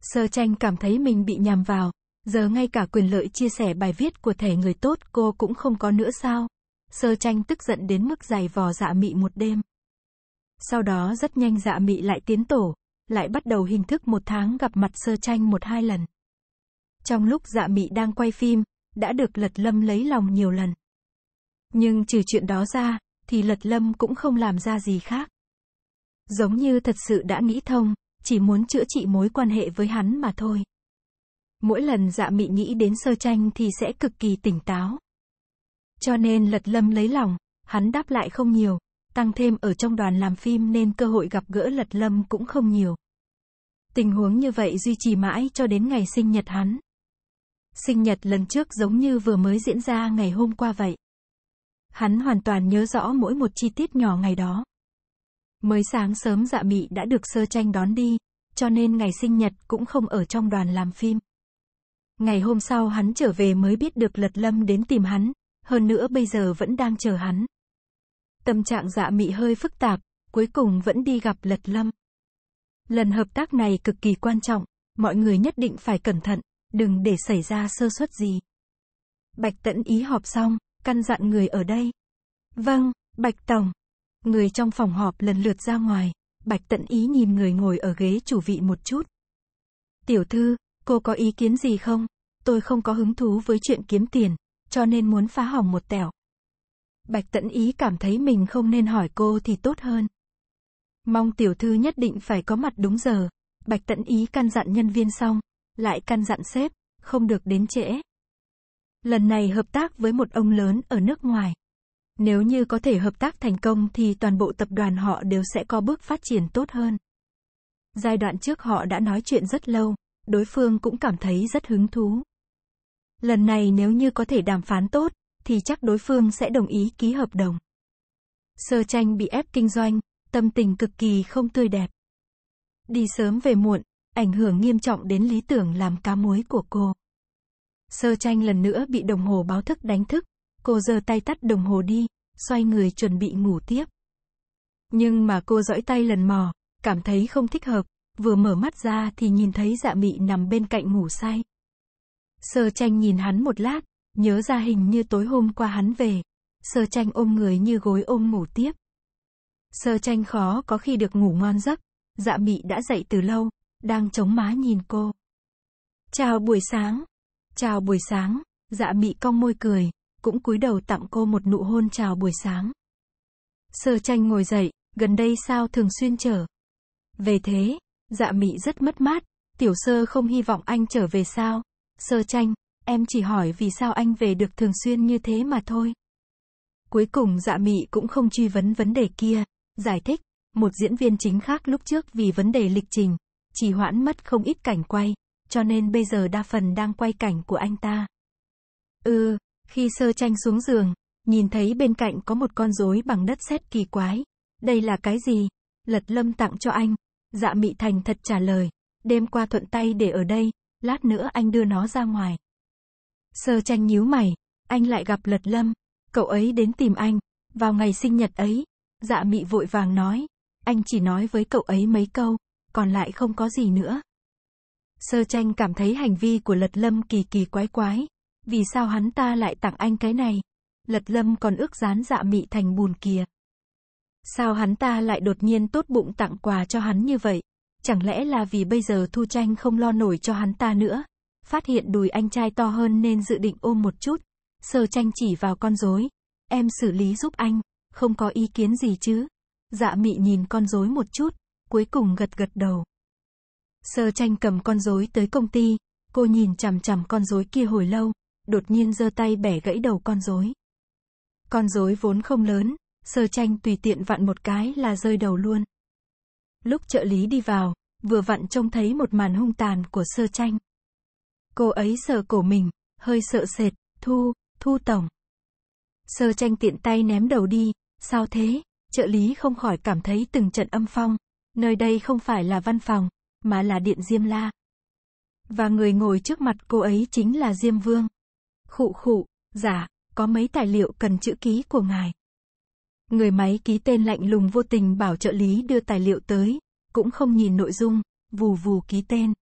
Sơ tranh cảm thấy mình bị nhằm vào. Giờ ngay cả quyền lợi chia sẻ bài viết của thể người tốt cô cũng không có nữa sao. Sơ tranh tức giận đến mức giày vò dạ mị một đêm. Sau đó rất nhanh dạ mị lại tiến tổ, lại bắt đầu hình thức một tháng gặp mặt sơ tranh một hai lần. Trong lúc dạ mị đang quay phim, đã được Lật Lâm lấy lòng nhiều lần. Nhưng trừ chuyện đó ra, thì Lật Lâm cũng không làm ra gì khác. Giống như thật sự đã nghĩ thông, chỉ muốn chữa trị mối quan hệ với hắn mà thôi. Mỗi lần dạ mị nghĩ đến sơ tranh thì sẽ cực kỳ tỉnh táo. Cho nên Lật Lâm lấy lòng, hắn đáp lại không nhiều, tăng thêm ở trong đoàn làm phim nên cơ hội gặp gỡ Lật Lâm cũng không nhiều. Tình huống như vậy duy trì mãi cho đến ngày sinh nhật hắn. Sinh nhật lần trước giống như vừa mới diễn ra ngày hôm qua vậy. Hắn hoàn toàn nhớ rõ mỗi một chi tiết nhỏ ngày đó. Mới sáng sớm dạ mị đã được sơ tranh đón đi, cho nên ngày sinh nhật cũng không ở trong đoàn làm phim. Ngày hôm sau hắn trở về mới biết được Lật Lâm đến tìm hắn, hơn nữa bây giờ vẫn đang chờ hắn. Tâm trạng dạ mị hơi phức tạp, cuối cùng vẫn đi gặp Lật Lâm. Lần hợp tác này cực kỳ quan trọng, mọi người nhất định phải cẩn thận, đừng để xảy ra sơ suất gì. Bạch Tẫn ý họp xong, căn dặn người ở đây. Vâng, Bạch Tổng. Người trong phòng họp lần lượt ra ngoài, Bạch Tẫn ý nhìn người ngồi ở ghế chủ vị một chút. Tiểu thư, cô có ý kiến gì không? Tôi không có hứng thú với chuyện kiếm tiền, cho nên muốn phá hỏng một tẻo. Bạch Tẫn Ý cảm thấy mình không nên hỏi cô thì tốt hơn. Mong tiểu thư nhất định phải có mặt đúng giờ. Bạch Tẫn Ý căn dặn nhân viên xong, lại căn dặn sếp, không được đến trễ. Lần này hợp tác với một ông lớn ở nước ngoài. Nếu như có thể hợp tác thành công thì toàn bộ tập đoàn họ đều sẽ có bước phát triển tốt hơn. Giai đoạn trước họ đã nói chuyện rất lâu, đối phương cũng cảm thấy rất hứng thú. Lần này nếu như có thể đàm phán tốt, thì chắc đối phương sẽ đồng ý ký hợp đồng. Sơ tranh bị ép kinh doanh, tâm tình cực kỳ không tươi đẹp. Đi sớm về muộn, ảnh hưởng nghiêm trọng đến lý tưởng làm cá muối của cô. Sơ tranh lần nữa bị đồng hồ báo thức đánh thức, cô giơ tay tắt đồng hồ đi, xoay người chuẩn bị ngủ tiếp. Nhưng mà cô dõi tay lần mò, cảm thấy không thích hợp, vừa mở mắt ra thì nhìn thấy dạ mị nằm bên cạnh ngủ say. Sơ tranh nhìn hắn một lát, Nhớ ra hình như tối hôm qua hắn về. Sơ tranh ôm người như gối ôm ngủ tiếp. Sơ tranh khó có khi được ngủ ngon giấc. Dạ mị đã dậy từ lâu, đang chống má nhìn cô. Chào buổi sáng. Chào buổi sáng. Dạ mị cong môi cười, cũng cúi đầu tặng cô một nụ hôn chào buổi sáng. Sơ tranh ngồi dậy, gần đây sao thường xuyên trở. Về thế, dạ mị rất mất mát, tiểu sơ không hy vọng anh trở về sao. Sơ tranh, Em chỉ hỏi vì sao anh về được thường xuyên như thế mà thôi. Cuối cùng dạ mị cũng không truy vấn vấn đề kia. Giải thích, một diễn viên chính khác lúc trước vì vấn đề lịch trình, chỉ hoãn mất không ít cảnh quay, cho nên bây giờ đa phần đang quay cảnh của anh ta. Ừ, khi sơ tranh xuống giường, nhìn thấy bên cạnh có một con rối bằng đất sét kỳ quái. Đây là cái gì? Lật lâm tặng cho anh. Dạ mị thành thật trả lời. Đêm qua thuận tay để ở đây, lát nữa anh đưa nó ra ngoài. Sơ tranh nhíu mày, anh lại gặp Lật Lâm, cậu ấy đến tìm anh, vào ngày sinh nhật ấy, dạ mị vội vàng nói, anh chỉ nói với cậu ấy mấy câu, còn lại không có gì nữa. Sơ tranh cảm thấy hành vi của Lật Lâm kỳ kỳ quái quái, vì sao hắn ta lại tặng anh cái này, Lật Lâm còn ước dán dạ mị thành bùn kìa. Sao hắn ta lại đột nhiên tốt bụng tặng quà cho hắn như vậy? Chẳng lẽ là vì bây giờ Thu Tranh không lo nổi cho hắn ta nữa? phát hiện đùi anh trai to hơn nên dự định ôm một chút. Sơ tranh chỉ vào con rối. Em xử lý giúp anh, không có ý kiến gì chứ. Dạ mị nhìn con rối một chút, cuối cùng gật gật đầu. Sơ tranh cầm con rối tới công ty, cô nhìn chằm chằm con rối kia hồi lâu, đột nhiên giơ tay bẻ gãy đầu con rối. Con rối vốn không lớn, sơ tranh tùy tiện vặn một cái là rơi đầu luôn. Lúc trợ lý đi vào, vừa vặn trông thấy một màn hung tàn của sơ tranh. Cô ấy sờ cổ mình, hơi sợ sệt, thu, thu tổng. Sơ tranh tiện tay ném đầu đi, sao thế, trợ lý không khỏi cảm thấy từng trận âm phong, nơi đây không phải là văn phòng, mà là điện Diêm La. Và người ngồi trước mặt cô ấy chính là Diêm Vương. Khụ khụ, giả, dạ, có mấy tài liệu cần chữ ký của ngài. Người máy ký tên lạnh lùng vô tình bảo trợ lý đưa tài liệu tới, cũng không nhìn nội dung, vù vù ký tên.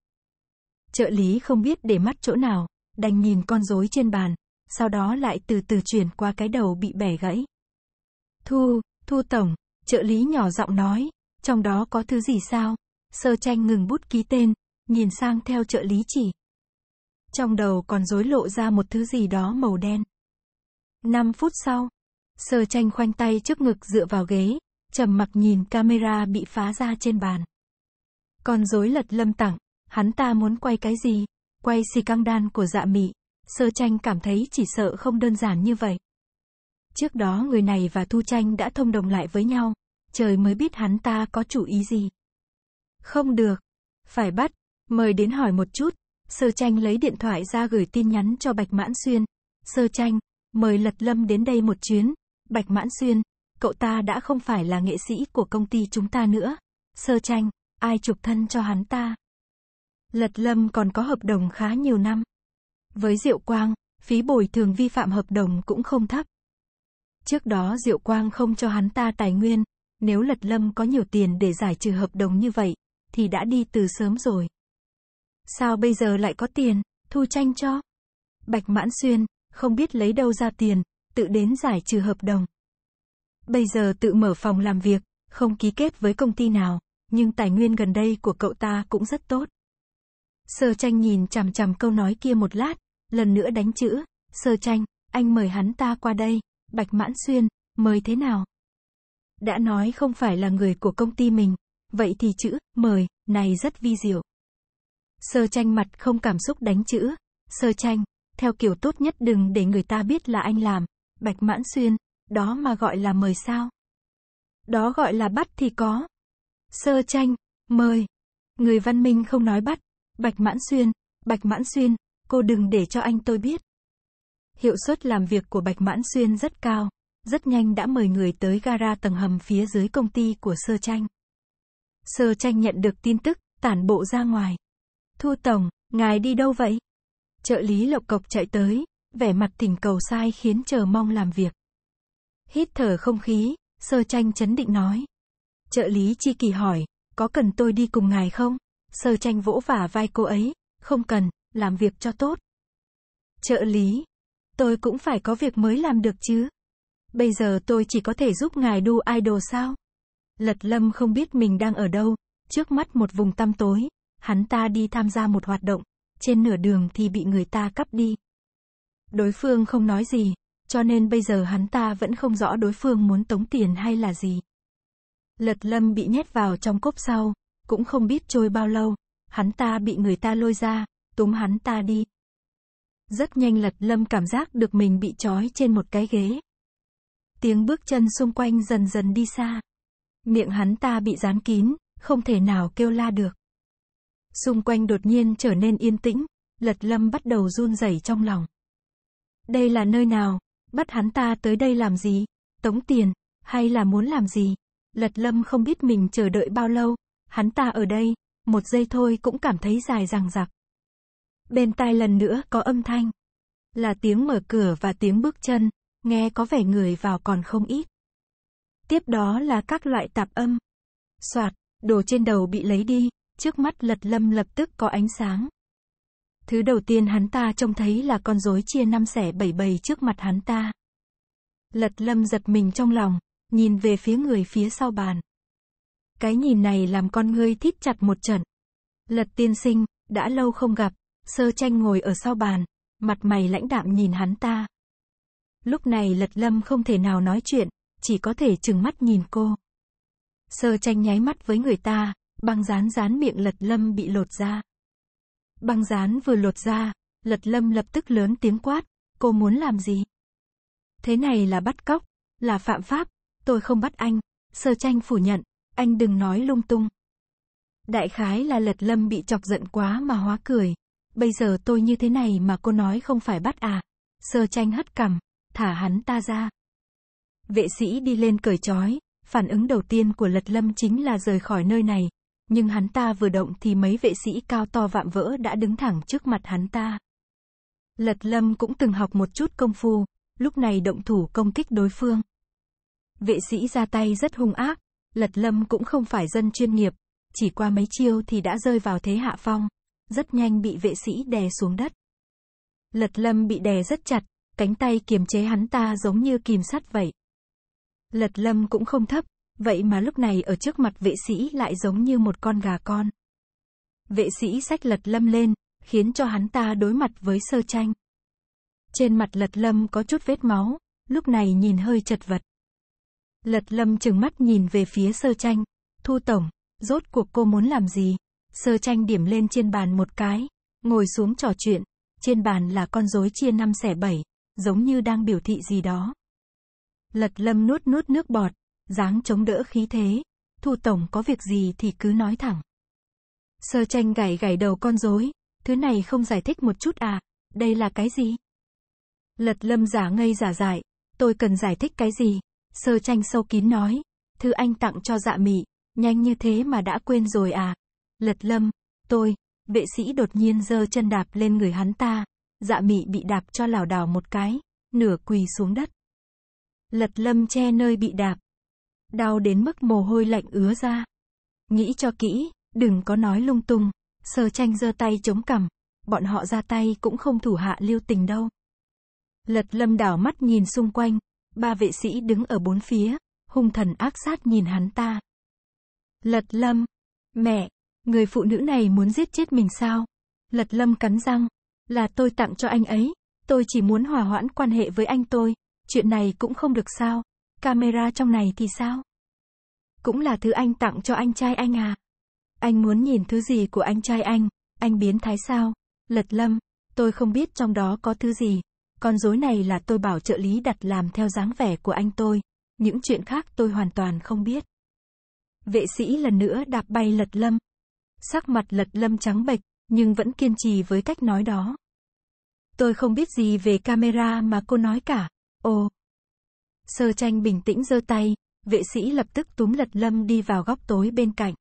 Trợ lý không biết để mắt chỗ nào, đành nhìn con rối trên bàn, sau đó lại từ từ chuyển qua cái đầu bị bẻ gãy. Thu, Thu Tổng, trợ lý nhỏ giọng nói, trong đó có thứ gì sao? Sơ tranh ngừng bút ký tên, nhìn sang theo trợ lý chỉ. Trong đầu còn rối lộ ra một thứ gì đó màu đen. năm phút sau, sơ tranh khoanh tay trước ngực dựa vào ghế, trầm mặc nhìn camera bị phá ra trên bàn. Con rối lật lâm tặng hắn ta muốn quay cái gì? Quay xì căng đan của dạ mị. Sơ tranh cảm thấy chỉ sợ không đơn giản như vậy. Trước đó người này và Thu Tranh đã thông đồng lại với nhau, trời mới biết hắn ta có chủ ý gì. Không được, phải bắt, mời đến hỏi một chút. Sơ tranh lấy điện thoại ra gửi tin nhắn cho Bạch Mãn Xuyên. Sơ tranh, mời Lật Lâm đến đây một chuyến. Bạch Mãn Xuyên, cậu ta đã không phải là nghệ sĩ của công ty chúng ta nữa. Sơ tranh, ai chụp thân cho hắn ta? Lật Lâm còn có hợp đồng khá nhiều năm. Với Diệu Quang, phí bồi thường vi phạm hợp đồng cũng không thấp. Trước đó Diệu Quang không cho hắn ta tài nguyên, nếu Lật Lâm có nhiều tiền để giải trừ hợp đồng như vậy, thì đã đi từ sớm rồi. Sao bây giờ lại có tiền, thu tranh cho? Bạch Mãn Xuyên, không biết lấy đâu ra tiền, tự đến giải trừ hợp đồng. Bây giờ tự mở phòng làm việc, không ký kết với công ty nào, nhưng tài nguyên gần đây của cậu ta cũng rất tốt. Sơ tranh nhìn chằm chằm câu nói kia một lát, lần nữa đánh chữ, sơ tranh, anh mời hắn ta qua đây, Bạch Mãn Xuyên, mời thế nào? Đã nói không phải là người của công ty mình, vậy thì chữ, mời, này rất vi diệu. Sơ tranh mặt không cảm xúc đánh chữ, sơ tranh, theo kiểu tốt nhất đừng để người ta biết là anh làm, Bạch Mãn Xuyên, đó mà gọi là mời sao? Đó gọi là bắt thì có. Sơ tranh, mời. Người văn minh không nói bắt, Bạch Mãn Xuyên, Bạch Mãn Xuyên, cô đừng để cho anh tôi biết. Hiệu suất làm việc của Bạch Mãn Xuyên rất cao, rất nhanh đã mời người tới gara tầng hầm phía dưới công ty của Sơ Tranh. Sơ Tranh nhận được tin tức, tản bộ ra ngoài. Thu Tổng, ngài đi đâu vậy? Trợ lý lộc cộc chạy tới, vẻ mặt thỉnh cầu sai khiến chờ mong làm việc. Hít thở không khí, Sơ Tranh chấn định nói. Trợ lý chi kỳ hỏi, có cần tôi đi cùng ngài không? Sơ tranh vỗ vả vai cô ấy, không cần, làm việc cho tốt. Trợ lý, tôi cũng phải có việc mới làm được chứ. Bây giờ tôi chỉ có thể giúp ngài đu idol sao? Lật lâm không biết mình đang ở đâu, trước mắt một vùng tăm tối, hắn ta đi tham gia một hoạt động, trên nửa đường thì bị người ta cắp đi. Đối phương không nói gì, cho nên bây giờ hắn ta vẫn không rõ đối phương muốn tống tiền hay là gì. Lật lâm bị nhét vào trong cốp sau, cũng không biết trôi bao lâu, hắn ta bị người ta lôi ra, túm hắn ta đi. Rất nhanh lật lâm cảm giác được mình bị trói trên một cái ghế. Tiếng bước chân xung quanh dần dần đi xa. Miệng hắn ta bị dán kín, không thể nào kêu la được. Xung quanh đột nhiên trở nên yên tĩnh, lật lâm bắt đầu run rẩy trong lòng. Đây là nơi nào? Bắt hắn ta tới đây làm gì? Tống tiền? Hay là muốn làm gì? Lật lâm không biết mình chờ đợi bao lâu, hắn ta ở đây, một giây thôi cũng cảm thấy dài dằng dặc. Bên tai lần nữa có âm thanh, là tiếng mở cửa và tiếng bước chân, nghe có vẻ người vào còn không ít. Tiếp đó là các loại tạp âm. Soạt, đồ trên đầu bị lấy đi, trước mắt lật lâm lập tức có ánh sáng. Thứ đầu tiên hắn ta trông thấy là con rối chia năm xẻ bảy bầy trước mặt hắn ta. Lật lâm giật mình trong lòng, nhìn về phía người phía sau bàn. Cái nhìn này làm con ngươi thít chặt một trận. Lật tiên sinh, đã lâu không gặp, sơ tranh ngồi ở sau bàn, mặt mày lãnh đạm nhìn hắn ta. Lúc này lật lâm không thể nào nói chuyện, chỉ có thể chừng mắt nhìn cô. Sơ tranh nháy mắt với người ta, băng rán rán miệng lật lâm bị lột ra. Băng rán vừa lột ra, lật lâm lập tức lớn tiếng quát, cô muốn làm gì? Thế này là bắt cóc, là phạm pháp, tôi không bắt anh, sơ tranh phủ nhận, anh đừng nói lung tung. Đại khái là lật lâm bị chọc giận quá mà hóa cười. Bây giờ tôi như thế này mà cô nói không phải bắt à. Sơ tranh hất cằm, thả hắn ta ra. Vệ sĩ đi lên cởi trói, phản ứng đầu tiên của lật lâm chính là rời khỏi nơi này. Nhưng hắn ta vừa động thì mấy vệ sĩ cao to vạm vỡ đã đứng thẳng trước mặt hắn ta. Lật lâm cũng từng học một chút công phu, lúc này động thủ công kích đối phương. Vệ sĩ ra tay rất hung ác, Lật Lâm cũng không phải dân chuyên nghiệp, chỉ qua mấy chiêu thì đã rơi vào thế hạ phong, rất nhanh bị vệ sĩ đè xuống đất. Lật Lâm bị đè rất chặt, cánh tay kiềm chế hắn ta giống như kìm sắt vậy. Lật Lâm cũng không thấp, vậy mà lúc này ở trước mặt vệ sĩ lại giống như một con gà con. Vệ sĩ sách Lật Lâm lên, khiến cho hắn ta đối mặt với sơ tranh. Trên mặt Lật Lâm có chút vết máu, lúc này nhìn hơi chật vật. Lật lâm chừng mắt nhìn về phía sơ tranh. Thu tổng, rốt cuộc cô muốn làm gì? Sơ tranh điểm lên trên bàn một cái, ngồi xuống trò chuyện. Trên bàn là con rối chia năm xẻ bảy, giống như đang biểu thị gì đó. Lật lâm nuốt nuốt nước bọt, dáng chống đỡ khí thế. Thu tổng có việc gì thì cứ nói thẳng. Sơ tranh gảy gảy đầu con rối, thứ này không giải thích một chút à, đây là cái gì? Lật lâm giả ngây giả dại, tôi cần giải thích cái gì? Sơ tranh sâu kín nói, thư anh tặng cho dạ mị, nhanh như thế mà đã quên rồi à. Lật lâm, tôi, vệ sĩ đột nhiên giơ chân đạp lên người hắn ta, dạ mị bị đạp cho lảo đảo một cái, nửa quỳ xuống đất. Lật lâm che nơi bị đạp. Đau đến mức mồ hôi lạnh ứa ra. Nghĩ cho kỹ, đừng có nói lung tung. Sơ tranh giơ tay chống cằm. Bọn họ ra tay cũng không thủ hạ lưu tình đâu. Lật lâm đảo mắt nhìn xung quanh, Ba vệ sĩ đứng ở bốn phía, hung thần ác sát nhìn hắn ta. Lật lâm. Mẹ, người phụ nữ này muốn giết chết mình sao? Lật lâm cắn răng. Là tôi tặng cho anh ấy. Tôi chỉ muốn hòa hoãn quan hệ với anh tôi. Chuyện này cũng không được sao. Camera trong này thì sao? Cũng là thứ anh tặng cho anh trai anh à? Anh muốn nhìn thứ gì của anh trai anh? Anh biến thái sao? Lật lâm. Tôi không biết trong đó có thứ gì. Con rối này là tôi bảo trợ lý đặt làm theo dáng vẻ của anh tôi. Những chuyện khác tôi hoàn toàn không biết. Vệ sĩ lần nữa đạp bay lật lâm. Sắc mặt lật lâm trắng bệch, nhưng vẫn kiên trì với cách nói đó. Tôi không biết gì về camera mà cô nói cả. Ồ. Sơ tranh bình tĩnh giơ tay, vệ sĩ lập tức túm lật lâm đi vào góc tối bên cạnh.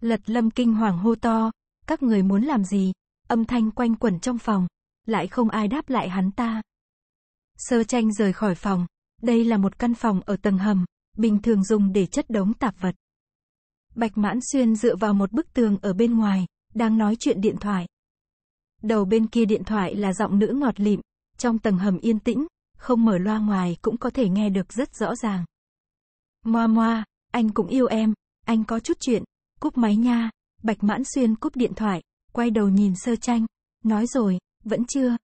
Lật lâm kinh hoàng hô to, các người muốn làm gì? Âm thanh quanh quẩn trong phòng, lại không ai đáp lại hắn ta. Sơ tranh rời khỏi phòng, đây là một căn phòng ở tầng hầm, bình thường dùng để chất đống tạp vật. Bạch Mãn Xuyên dựa vào một bức tường ở bên ngoài, đang nói chuyện điện thoại. Đầu bên kia điện thoại là giọng nữ ngọt lịm, trong tầng hầm yên tĩnh, không mở loa ngoài cũng có thể nghe được rất rõ ràng. Moa moa, anh cũng yêu em, anh có chút chuyện, cúp máy nha, Bạch Mãn Xuyên cúp điện thoại, quay đầu nhìn sơ tranh, nói rồi, vẫn chưa.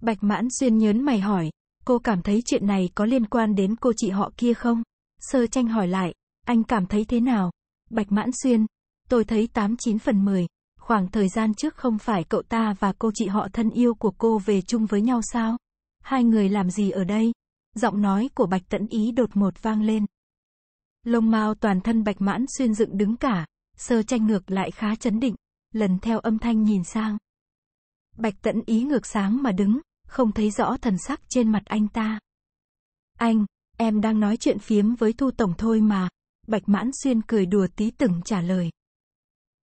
Bạch Mãn Xuyên nhớn mày hỏi, cô cảm thấy chuyện này có liên quan đến cô chị họ kia không? Sơ tranh hỏi lại, anh cảm thấy thế nào? Bạch Mãn Xuyên, tôi thấy 89 phần 10, khoảng thời gian trước không phải cậu ta và cô chị họ thân yêu của cô về chung với nhau sao? Hai người làm gì ở đây? Giọng nói của Bạch Tẫn Ý đột một vang lên. Lông mao toàn thân Bạch Mãn Xuyên dựng đứng cả, sơ tranh ngược lại khá chấn định, lần theo âm thanh nhìn sang. Bạch Tẫn ý ngược sáng mà đứng, không thấy rõ thần sắc trên mặt anh ta. Anh, em đang nói chuyện phiếm với Thu Tổng thôi mà. Bạch Mãn Xuyên cười đùa tí từng trả lời.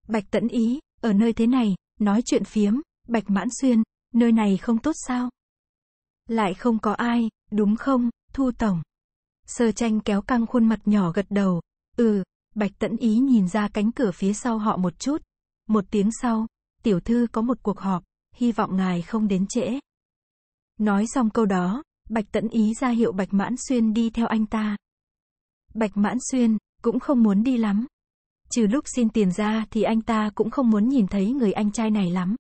Bạch Tẫn ý, ở nơi thế này, nói chuyện phiếm, Bạch Mãn Xuyên, nơi này không tốt sao? Lại không có ai, đúng không, Thu Tổng? Sơ tranh kéo căng khuôn mặt nhỏ gật đầu. Ừ, Bạch Tẫn ý nhìn ra cánh cửa phía sau họ một chút. Một tiếng sau, tiểu thư có một cuộc họp hy vọng ngài không đến trễ. Nói xong câu đó, Bạch Tẫn ý ra hiệu Bạch Mãn Xuyên đi theo anh ta. Bạch Mãn Xuyên, cũng không muốn đi lắm. Trừ lúc xin tiền ra thì anh ta cũng không muốn nhìn thấy người anh trai này lắm.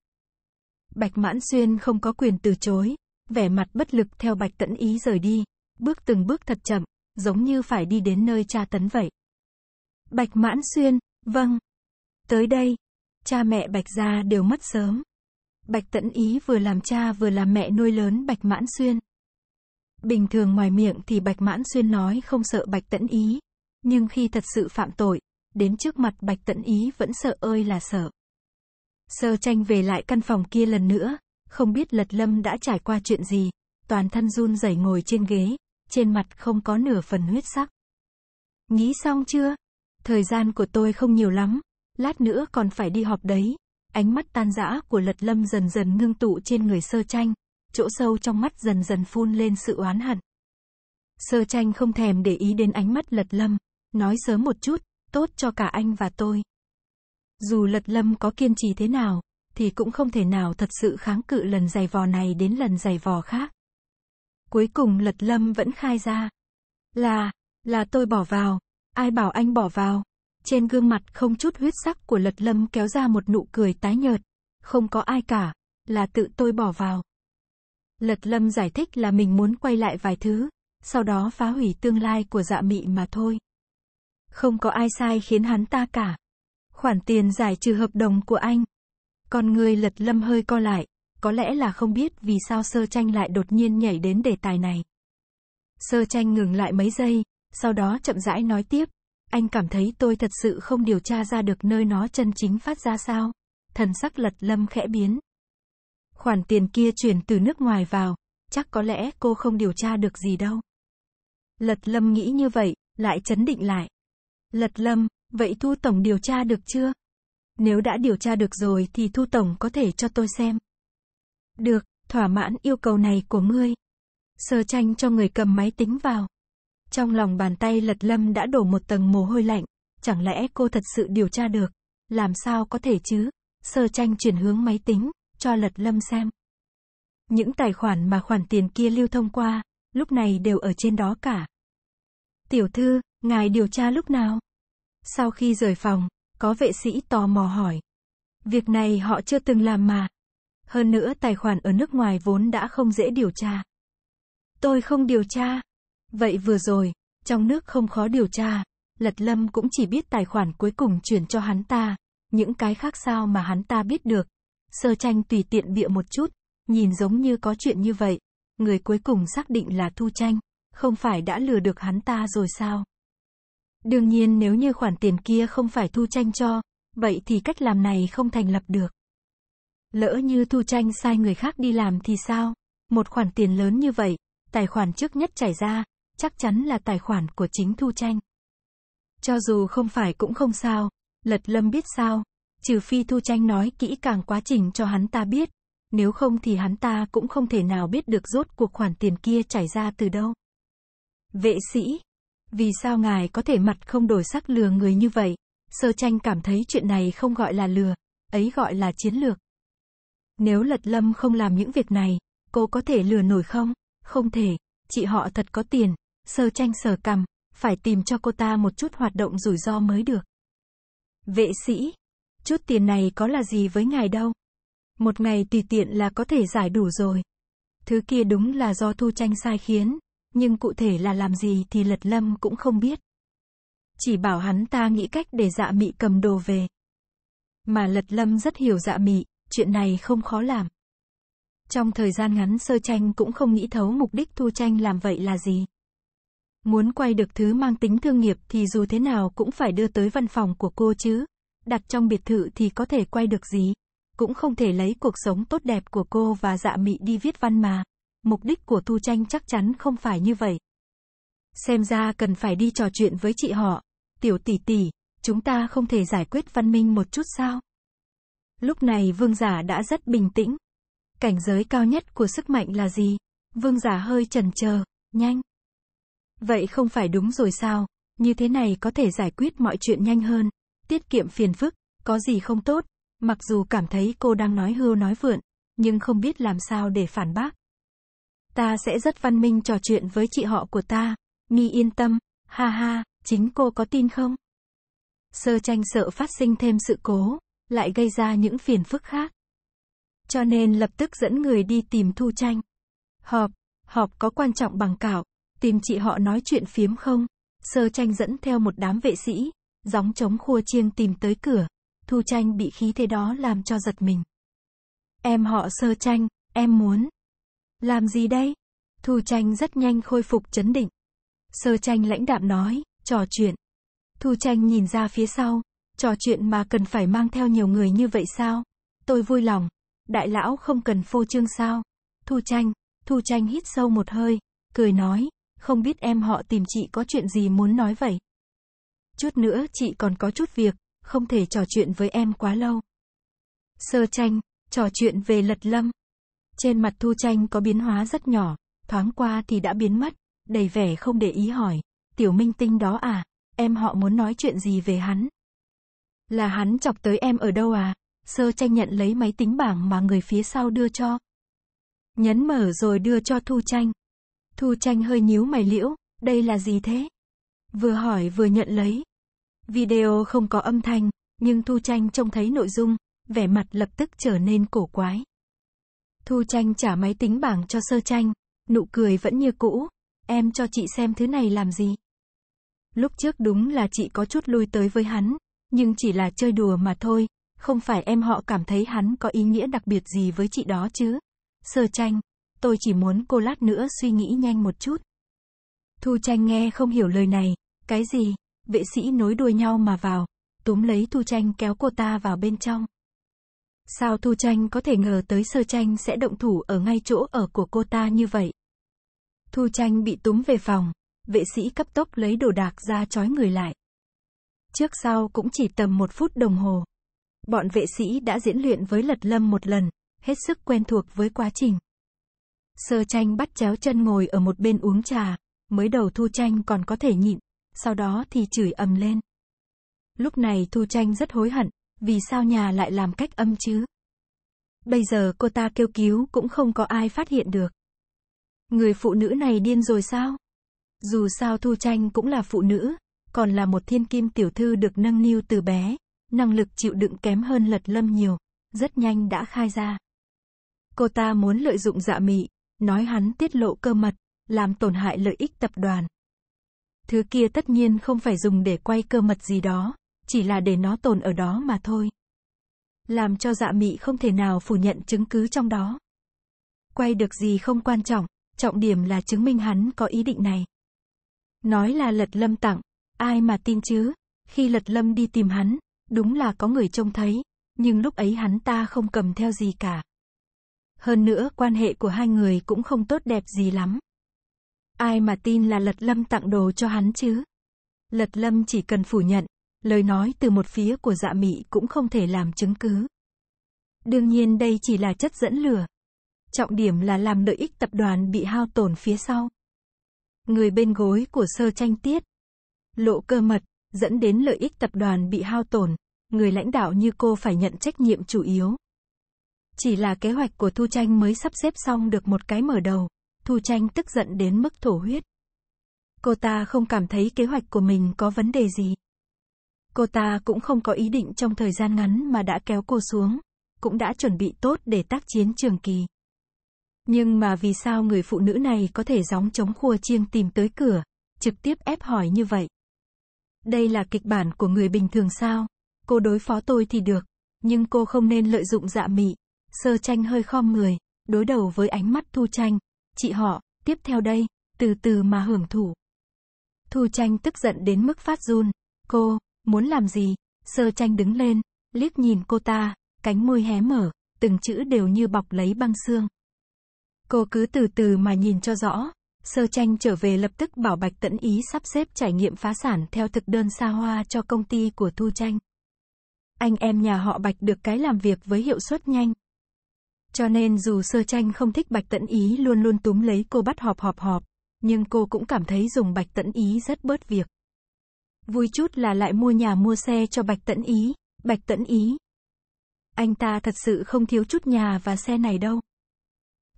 Bạch Mãn Xuyên không có quyền từ chối, vẻ mặt bất lực theo Bạch Tẫn ý rời đi, bước từng bước thật chậm, giống như phải đi đến nơi cha tấn vậy. Bạch Mãn Xuyên, vâng. Tới đây, cha mẹ Bạch gia đều mất sớm. Bạch Tẫn Ý vừa làm cha vừa làm mẹ nuôi lớn Bạch Mãn Xuyên. Bình thường ngoài miệng thì Bạch Mãn Xuyên nói không sợ Bạch Tẫn Ý, nhưng khi thật sự phạm tội, đến trước mặt Bạch Tẫn Ý vẫn sợ ơi là sợ. Sơ tranh về lại căn phòng kia lần nữa, không biết Lật Lâm đã trải qua chuyện gì, toàn thân run rẩy ngồi trên ghế, trên mặt không có nửa phần huyết sắc. Nghĩ xong chưa? Thời gian của tôi không nhiều lắm, lát nữa còn phải đi họp đấy, Ánh mắt tan rã của lật lâm dần dần ngưng tụ trên người sơ tranh, chỗ sâu trong mắt dần dần phun lên sự oán hận. Sơ tranh không thèm để ý đến ánh mắt lật lâm, nói sớm một chút, tốt cho cả anh và tôi. Dù lật lâm có kiên trì thế nào, thì cũng không thể nào thật sự kháng cự lần giày vò này đến lần giày vò khác. Cuối cùng lật lâm vẫn khai ra. Là, là tôi bỏ vào. Ai bảo anh bỏ vào? Trên gương mặt không chút huyết sắc của Lật Lâm kéo ra một nụ cười tái nhợt. Không có ai cả, là tự tôi bỏ vào. Lật Lâm giải thích là mình muốn quay lại vài thứ, sau đó phá hủy tương lai của dạ mị mà thôi. Không có ai sai khiến hắn ta cả. Khoản tiền giải trừ hợp đồng của anh. Con người Lật Lâm hơi co lại, có lẽ là không biết vì sao Sơ Tranh lại đột nhiên nhảy đến đề tài này. Sơ Tranh ngừng lại mấy giây, sau đó chậm rãi nói tiếp, anh cảm thấy tôi thật sự không điều tra ra được nơi nó chân chính phát ra sao? Thần sắc lật lâm khẽ biến. Khoản tiền kia chuyển từ nước ngoài vào, chắc có lẽ cô không điều tra được gì đâu. Lật lâm nghĩ như vậy, lại chấn định lại. Lật lâm, vậy Thu Tổng điều tra được chưa? Nếu đã điều tra được rồi thì Thu Tổng có thể cho tôi xem. Được, thỏa mãn yêu cầu này của ngươi. Sơ tranh cho người cầm máy tính vào. Trong lòng bàn tay lật lâm đã đổ một tầng mồ hôi lạnh. Chẳng lẽ cô thật sự điều tra được? Làm sao có thể chứ? Sơ tranh chuyển hướng máy tính, cho lật lâm xem. Những tài khoản mà khoản tiền kia lưu thông qua, lúc này đều ở trên đó cả. Tiểu thư, ngài điều tra lúc nào? Sau khi rời phòng, có vệ sĩ tò mò hỏi. Việc này họ chưa từng làm mà. Hơn nữa tài khoản ở nước ngoài vốn đã không dễ điều tra. Tôi không điều tra, Vậy vừa rồi, trong nước không khó điều tra, Lật Lâm cũng chỉ biết tài khoản cuối cùng chuyển cho hắn ta, những cái khác sao mà hắn ta biết được. Sơ tranh tùy tiện bịa một chút, nhìn giống như có chuyện như vậy, người cuối cùng xác định là Thu Tranh, không phải đã lừa được hắn ta rồi sao? Đương nhiên nếu như khoản tiền kia không phải Thu Tranh cho, vậy thì cách làm này không thành lập được. Lỡ như Thu Tranh sai người khác đi làm thì sao? Một khoản tiền lớn như vậy, tài khoản trước nhất chảy ra, chắc chắn là tài khoản của chính Thu Tranh. Cho dù không phải cũng không sao, Lật Lâm biết sao, trừ phi Thu Tranh nói kỹ càng quá trình cho hắn ta biết, nếu không thì hắn ta cũng không thể nào biết được rốt cuộc khoản tiền kia chảy ra từ đâu. Vệ sĩ, vì sao ngài có thể mặt không đổi sắc lừa người như vậy? Sơ tranh cảm thấy chuyện này không gọi là lừa, ấy gọi là chiến lược. Nếu Lật Lâm không làm những việc này, cô có thể lừa nổi không? Không thể, chị họ thật có tiền, sơ tranh sờ cằm, phải tìm cho cô ta một chút hoạt động rủi ro mới được. Vệ sĩ, chút tiền này có là gì với ngài đâu. Một ngày tùy tiện là có thể giải đủ rồi. Thứ kia đúng là do thu tranh sai khiến, nhưng cụ thể là làm gì thì lật lâm cũng không biết. Chỉ bảo hắn ta nghĩ cách để dạ mị cầm đồ về. Mà lật lâm rất hiểu dạ mị, chuyện này không khó làm. Trong thời gian ngắn sơ tranh cũng không nghĩ thấu mục đích thu tranh làm vậy là gì. Muốn quay được thứ mang tính thương nghiệp thì dù thế nào cũng phải đưa tới văn phòng của cô chứ. Đặt trong biệt thự thì có thể quay được gì. Cũng không thể lấy cuộc sống tốt đẹp của cô và dạ mị đi viết văn mà. Mục đích của tu tranh chắc chắn không phải như vậy. Xem ra cần phải đi trò chuyện với chị họ. Tiểu tỷ tỷ, chúng ta không thể giải quyết văn minh một chút sao? Lúc này vương giả đã rất bình tĩnh. Cảnh giới cao nhất của sức mạnh là gì? Vương giả hơi chần chờ, nhanh. Vậy không phải đúng rồi sao? Như thế này có thể giải quyết mọi chuyện nhanh hơn, tiết kiệm phiền phức, có gì không tốt. Mặc dù cảm thấy cô đang nói hưu nói vượn, nhưng không biết làm sao để phản bác. Ta sẽ rất văn minh trò chuyện với chị họ của ta, Mi yên tâm, ha ha, chính cô có tin không? Sơ tranh sợ phát sinh thêm sự cố, lại gây ra những phiền phức khác. Cho nên lập tức dẫn người đi tìm Thu Tranh. Họp, họp có quan trọng bằng cảo, Tìm chị họ nói chuyện phiếm không? Sơ tranh dẫn theo một đám vệ sĩ, gióng chống khua chiêng tìm tới cửa. Thu tranh bị khí thế đó làm cho giật mình. Em họ sơ tranh, em muốn. Làm gì đây? Thu tranh rất nhanh khôi phục chấn định. Sơ tranh lãnh đạm nói, trò chuyện. Thu tranh nhìn ra phía sau, trò chuyện mà cần phải mang theo nhiều người như vậy sao? Tôi vui lòng. Đại lão không cần phô trương sao? Thu tranh, Thu tranh hít sâu một hơi, cười nói, không biết em họ tìm chị có chuyện gì muốn nói vậy. Chút nữa chị còn có chút việc, không thể trò chuyện với em quá lâu. Sơ tranh, trò chuyện về lật lâm. Trên mặt thu tranh có biến hóa rất nhỏ, thoáng qua thì đã biến mất, đầy vẻ không để ý hỏi. Tiểu minh tinh đó à, em họ muốn nói chuyện gì về hắn? Là hắn chọc tới em ở đâu à? Sơ tranh nhận lấy máy tính bảng mà người phía sau đưa cho. Nhấn mở rồi đưa cho Thu Tranh. Thu tranh hơi nhíu mày liễu, đây là gì thế? Vừa hỏi vừa nhận lấy. Video không có âm thanh, nhưng Thu tranh trông thấy nội dung, vẻ mặt lập tức trở nên cổ quái. Thu tranh trả máy tính bảng cho sơ tranh, nụ cười vẫn như cũ, em cho chị xem thứ này làm gì. Lúc trước đúng là chị có chút lui tới với hắn, nhưng chỉ là chơi đùa mà thôi, không phải em họ cảm thấy hắn có ý nghĩa đặc biệt gì với chị đó chứ. Sơ tranh, tôi chỉ muốn cô lát nữa suy nghĩ nhanh một chút. Thu tranh nghe không hiểu lời này, cái gì, vệ sĩ nối đuôi nhau mà vào, túm lấy Thu tranh kéo cô ta vào bên trong. Sao Thu tranh có thể ngờ tới sơ tranh sẽ động thủ ở ngay chỗ ở của cô ta như vậy? Thu tranh bị túm về phòng, vệ sĩ cấp tốc lấy đồ đạc ra trói người lại. Trước sau cũng chỉ tầm một phút đồng hồ. Bọn vệ sĩ đã diễn luyện với lật lâm một lần, hết sức quen thuộc với quá trình. Sơ tranh bắt chéo chân ngồi ở một bên uống trà, mới đầu Thu Tranh còn có thể nhịn, sau đó thì chửi ầm lên. Lúc này Thu Tranh rất hối hận, vì sao nhà lại làm cách âm chứ? Bây giờ cô ta kêu cứu cũng không có ai phát hiện được. Người phụ nữ này điên rồi sao? Dù sao Thu Tranh cũng là phụ nữ, còn là một thiên kim tiểu thư được nâng niu từ bé, năng lực chịu đựng kém hơn lật lâm nhiều, rất nhanh đã khai ra. Cô ta muốn lợi dụng dạ mị, nói hắn tiết lộ cơ mật, làm tổn hại lợi ích tập đoàn. Thứ kia tất nhiên không phải dùng để quay cơ mật gì đó, chỉ là để nó tồn ở đó mà thôi. Làm cho dạ mị không thể nào phủ nhận chứng cứ trong đó. Quay được gì không quan trọng, trọng điểm là chứng minh hắn có ý định này. Nói là lật lâm tặng, ai mà tin chứ, khi lật lâm đi tìm hắn, đúng là có người trông thấy, nhưng lúc ấy hắn ta không cầm theo gì cả. Hơn nữa quan hệ của hai người cũng không tốt đẹp gì lắm. Ai mà tin là Lật Lâm tặng đồ cho hắn chứ? Lật Lâm chỉ cần phủ nhận, lời nói từ một phía của dạ mị cũng không thể làm chứng cứ. Đương nhiên đây chỉ là chất dẫn lửa. Trọng điểm là làm lợi ích tập đoàn bị hao tổn phía sau. Người bên gối của sơ tranh tiết. Lộ cơ mật, dẫn đến lợi ích tập đoàn bị hao tổn. Người lãnh đạo như cô phải nhận trách nhiệm chủ yếu. Chỉ là kế hoạch của Thu Tranh mới sắp xếp xong được một cái mở đầu. Thu Tranh tức giận đến mức thổ huyết. Cô ta không cảm thấy kế hoạch của mình có vấn đề gì. Cô ta cũng không có ý định trong thời gian ngắn mà đã kéo cô xuống, cũng đã chuẩn bị tốt để tác chiến trường kỳ. Nhưng mà vì sao người phụ nữ này có thể gióng chống khua chiêng tìm tới cửa, trực tiếp ép hỏi như vậy? Đây là kịch bản của người bình thường sao? Cô đối phó tôi thì được, nhưng cô không nên lợi dụng dạ mị, Sơ tranh hơi khom người, đối đầu với ánh mắt Thu tranh. Chị họ, tiếp theo đây, từ từ mà hưởng thụ. Thu tranh tức giận đến mức phát run. Cô, muốn làm gì? Sơ tranh đứng lên, liếc nhìn cô ta, cánh môi hé mở, từng chữ đều như bọc lấy băng xương. Cô cứ từ từ mà nhìn cho rõ. Sơ tranh trở về lập tức bảo Bạch Tẫn Ý sắp xếp trải nghiệm phá sản theo thực đơn xa hoa cho công ty của Thu Tranh. Anh em nhà họ Bạch được cái làm việc với hiệu suất nhanh, cho nên dù sơ tranh không thích bạch tận ý luôn luôn túm lấy cô bắt họp họp họp, nhưng cô cũng cảm thấy dùng bạch tận ý rất bớt việc. Vui chút là lại mua nhà mua xe cho bạch tận ý, bạch tận ý. Anh ta thật sự không thiếu chút nhà và xe này đâu.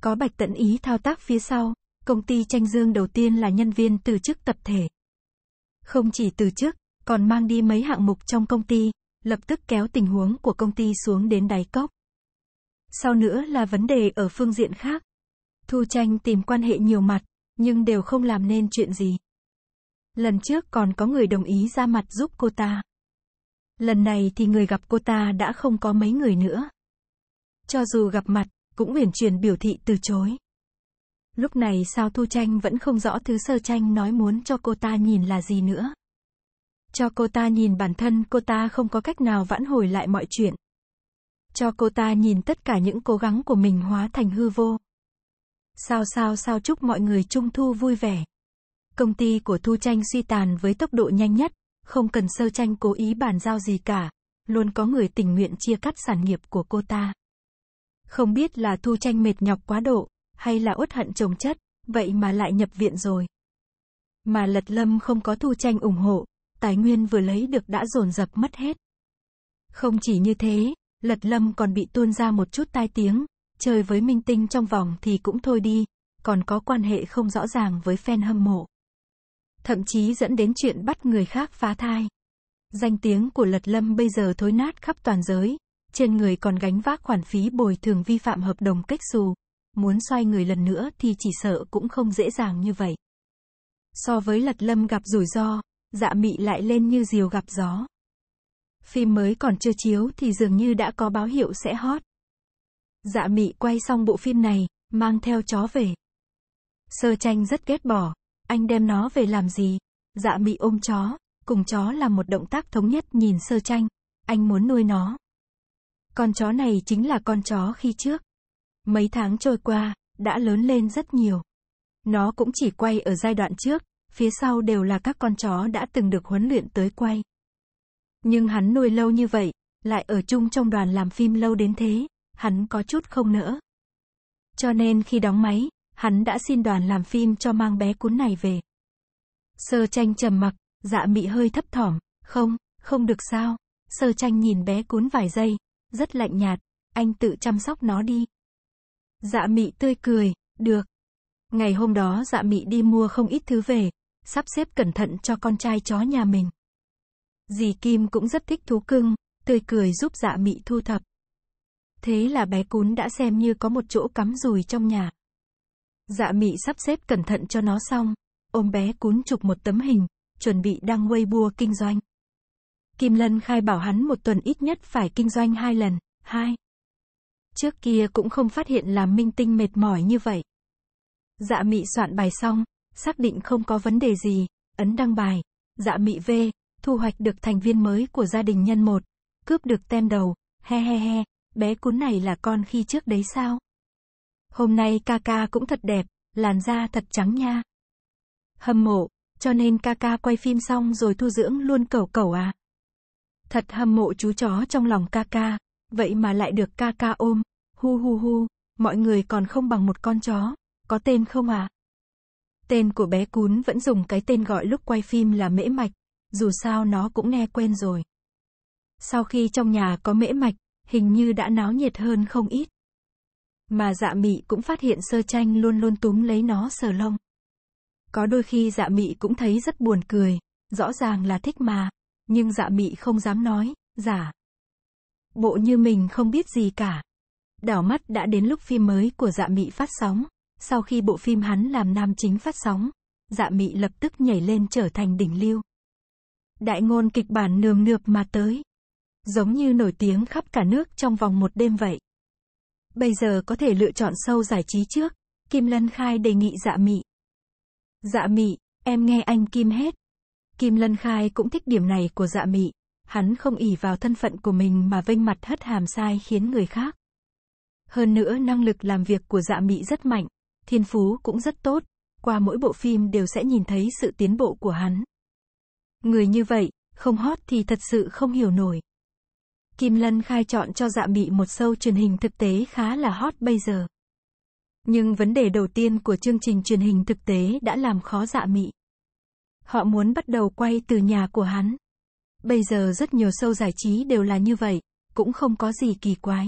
Có bạch tận ý thao tác phía sau, công ty tranh dương đầu tiên là nhân viên từ chức tập thể. Không chỉ từ chức, còn mang đi mấy hạng mục trong công ty, lập tức kéo tình huống của công ty xuống đến đáy cốc. Sau nữa là vấn đề ở phương diện khác. Thu tranh tìm quan hệ nhiều mặt, nhưng đều không làm nên chuyện gì. Lần trước còn có người đồng ý ra mặt giúp cô ta. Lần này thì người gặp cô ta đã không có mấy người nữa. Cho dù gặp mặt, cũng uyển chuyển biểu thị từ chối. Lúc này sao Thu Tranh vẫn không rõ thứ sơ tranh nói muốn cho cô ta nhìn là gì nữa. Cho cô ta nhìn bản thân cô ta không có cách nào vãn hồi lại mọi chuyện cho cô ta nhìn tất cả những cố gắng của mình hóa thành hư vô. Sao sao sao chúc mọi người trung thu vui vẻ. Công ty của Thu Tranh suy tàn với tốc độ nhanh nhất, không cần sơ tranh cố ý bàn giao gì cả, luôn có người tình nguyện chia cắt sản nghiệp của cô ta. Không biết là Thu Tranh mệt nhọc quá độ, hay là uất hận chồng chất, vậy mà lại nhập viện rồi. Mà Lật Lâm không có Thu Tranh ủng hộ, tài nguyên vừa lấy được đã dồn dập mất hết. Không chỉ như thế, Lật lâm còn bị tuôn ra một chút tai tiếng, chơi với minh tinh trong vòng thì cũng thôi đi, còn có quan hệ không rõ ràng với fan hâm mộ. Thậm chí dẫn đến chuyện bắt người khác phá thai. Danh tiếng của Lật Lâm bây giờ thối nát khắp toàn giới, trên người còn gánh vác khoản phí bồi thường vi phạm hợp đồng cách xù. Muốn xoay người lần nữa thì chỉ sợ cũng không dễ dàng như vậy. So với Lật Lâm gặp rủi ro, dạ mị lại lên như diều gặp gió phim mới còn chưa chiếu thì dường như đã có báo hiệu sẽ hot. Dạ Mị quay xong bộ phim này, mang theo chó về. Sơ tranh rất ghét bỏ, anh đem nó về làm gì? Dạ Mị ôm chó, cùng chó làm một động tác thống nhất nhìn sơ tranh, anh muốn nuôi nó. Con chó này chính là con chó khi trước. Mấy tháng trôi qua, đã lớn lên rất nhiều. Nó cũng chỉ quay ở giai đoạn trước, phía sau đều là các con chó đã từng được huấn luyện tới quay. Nhưng hắn nuôi lâu như vậy, lại ở chung trong đoàn làm phim lâu đến thế, hắn có chút không nỡ. Cho nên khi đóng máy, hắn đã xin đoàn làm phim cho mang bé cún này về. Sơ tranh trầm mặc, dạ mị hơi thấp thỏm, không, không được sao. Sơ tranh nhìn bé cún vài giây, rất lạnh nhạt, anh tự chăm sóc nó đi. Dạ mị tươi cười, được. Ngày hôm đó dạ mị đi mua không ít thứ về, sắp xếp cẩn thận cho con trai chó nhà mình. Dì Kim cũng rất thích thú cưng, tươi cười giúp dạ mị thu thập. Thế là bé cún đã xem như có một chỗ cắm rùi trong nhà. Dạ mị sắp xếp cẩn thận cho nó xong, ôm bé cún chụp một tấm hình, chuẩn bị đăng Weibo kinh doanh. Kim Lân khai bảo hắn một tuần ít nhất phải kinh doanh hai lần, hai. Trước kia cũng không phát hiện làm minh tinh mệt mỏi như vậy. Dạ mị soạn bài xong, xác định không có vấn đề gì, ấn đăng bài, dạ mị V, thu hoạch được thành viên mới của gia đình nhân một, cướp được tem đầu, he he he, bé cún này là con khi trước đấy sao? Hôm nay ca ca cũng thật đẹp, làn da thật trắng nha. Hâm mộ, cho nên ca ca quay phim xong rồi thu dưỡng luôn cẩu cẩu à. Thật hâm mộ chú chó trong lòng ca ca, vậy mà lại được ca ca ôm, hu hu hu, mọi người còn không bằng một con chó, có tên không à? Tên của bé cún vẫn dùng cái tên gọi lúc quay phim là mễ mạch, dù sao nó cũng nghe quen rồi. Sau khi trong nhà có mễ mạch, hình như đã náo nhiệt hơn không ít. Mà dạ mị cũng phát hiện sơ tranh luôn luôn túm lấy nó sờ lông. Có đôi khi dạ mị cũng thấy rất buồn cười, rõ ràng là thích mà, nhưng dạ mị không dám nói, giả. Dạ. Bộ như mình không biết gì cả. Đảo mắt đã đến lúc phim mới của dạ mị phát sóng, sau khi bộ phim hắn làm nam chính phát sóng, dạ mị lập tức nhảy lên trở thành đỉnh lưu. Đại ngôn kịch bản nườm nượp mà tới. Giống như nổi tiếng khắp cả nước trong vòng một đêm vậy. Bây giờ có thể lựa chọn sâu giải trí trước. Kim Lân Khai đề nghị dạ mị. Dạ mị, em nghe anh Kim hết. Kim Lân Khai cũng thích điểm này của dạ mị. Hắn không ỉ vào thân phận của mình mà vênh mặt hất hàm sai khiến người khác. Hơn nữa năng lực làm việc của dạ mị rất mạnh, thiên phú cũng rất tốt, qua mỗi bộ phim đều sẽ nhìn thấy sự tiến bộ của hắn. Người như vậy, không hot thì thật sự không hiểu nổi. Kim Lân khai chọn cho dạ mị một show truyền hình thực tế khá là hot bây giờ. Nhưng vấn đề đầu tiên của chương trình truyền hình thực tế đã làm khó dạ mị. Họ muốn bắt đầu quay từ nhà của hắn. Bây giờ rất nhiều show giải trí đều là như vậy, cũng không có gì kỳ quái.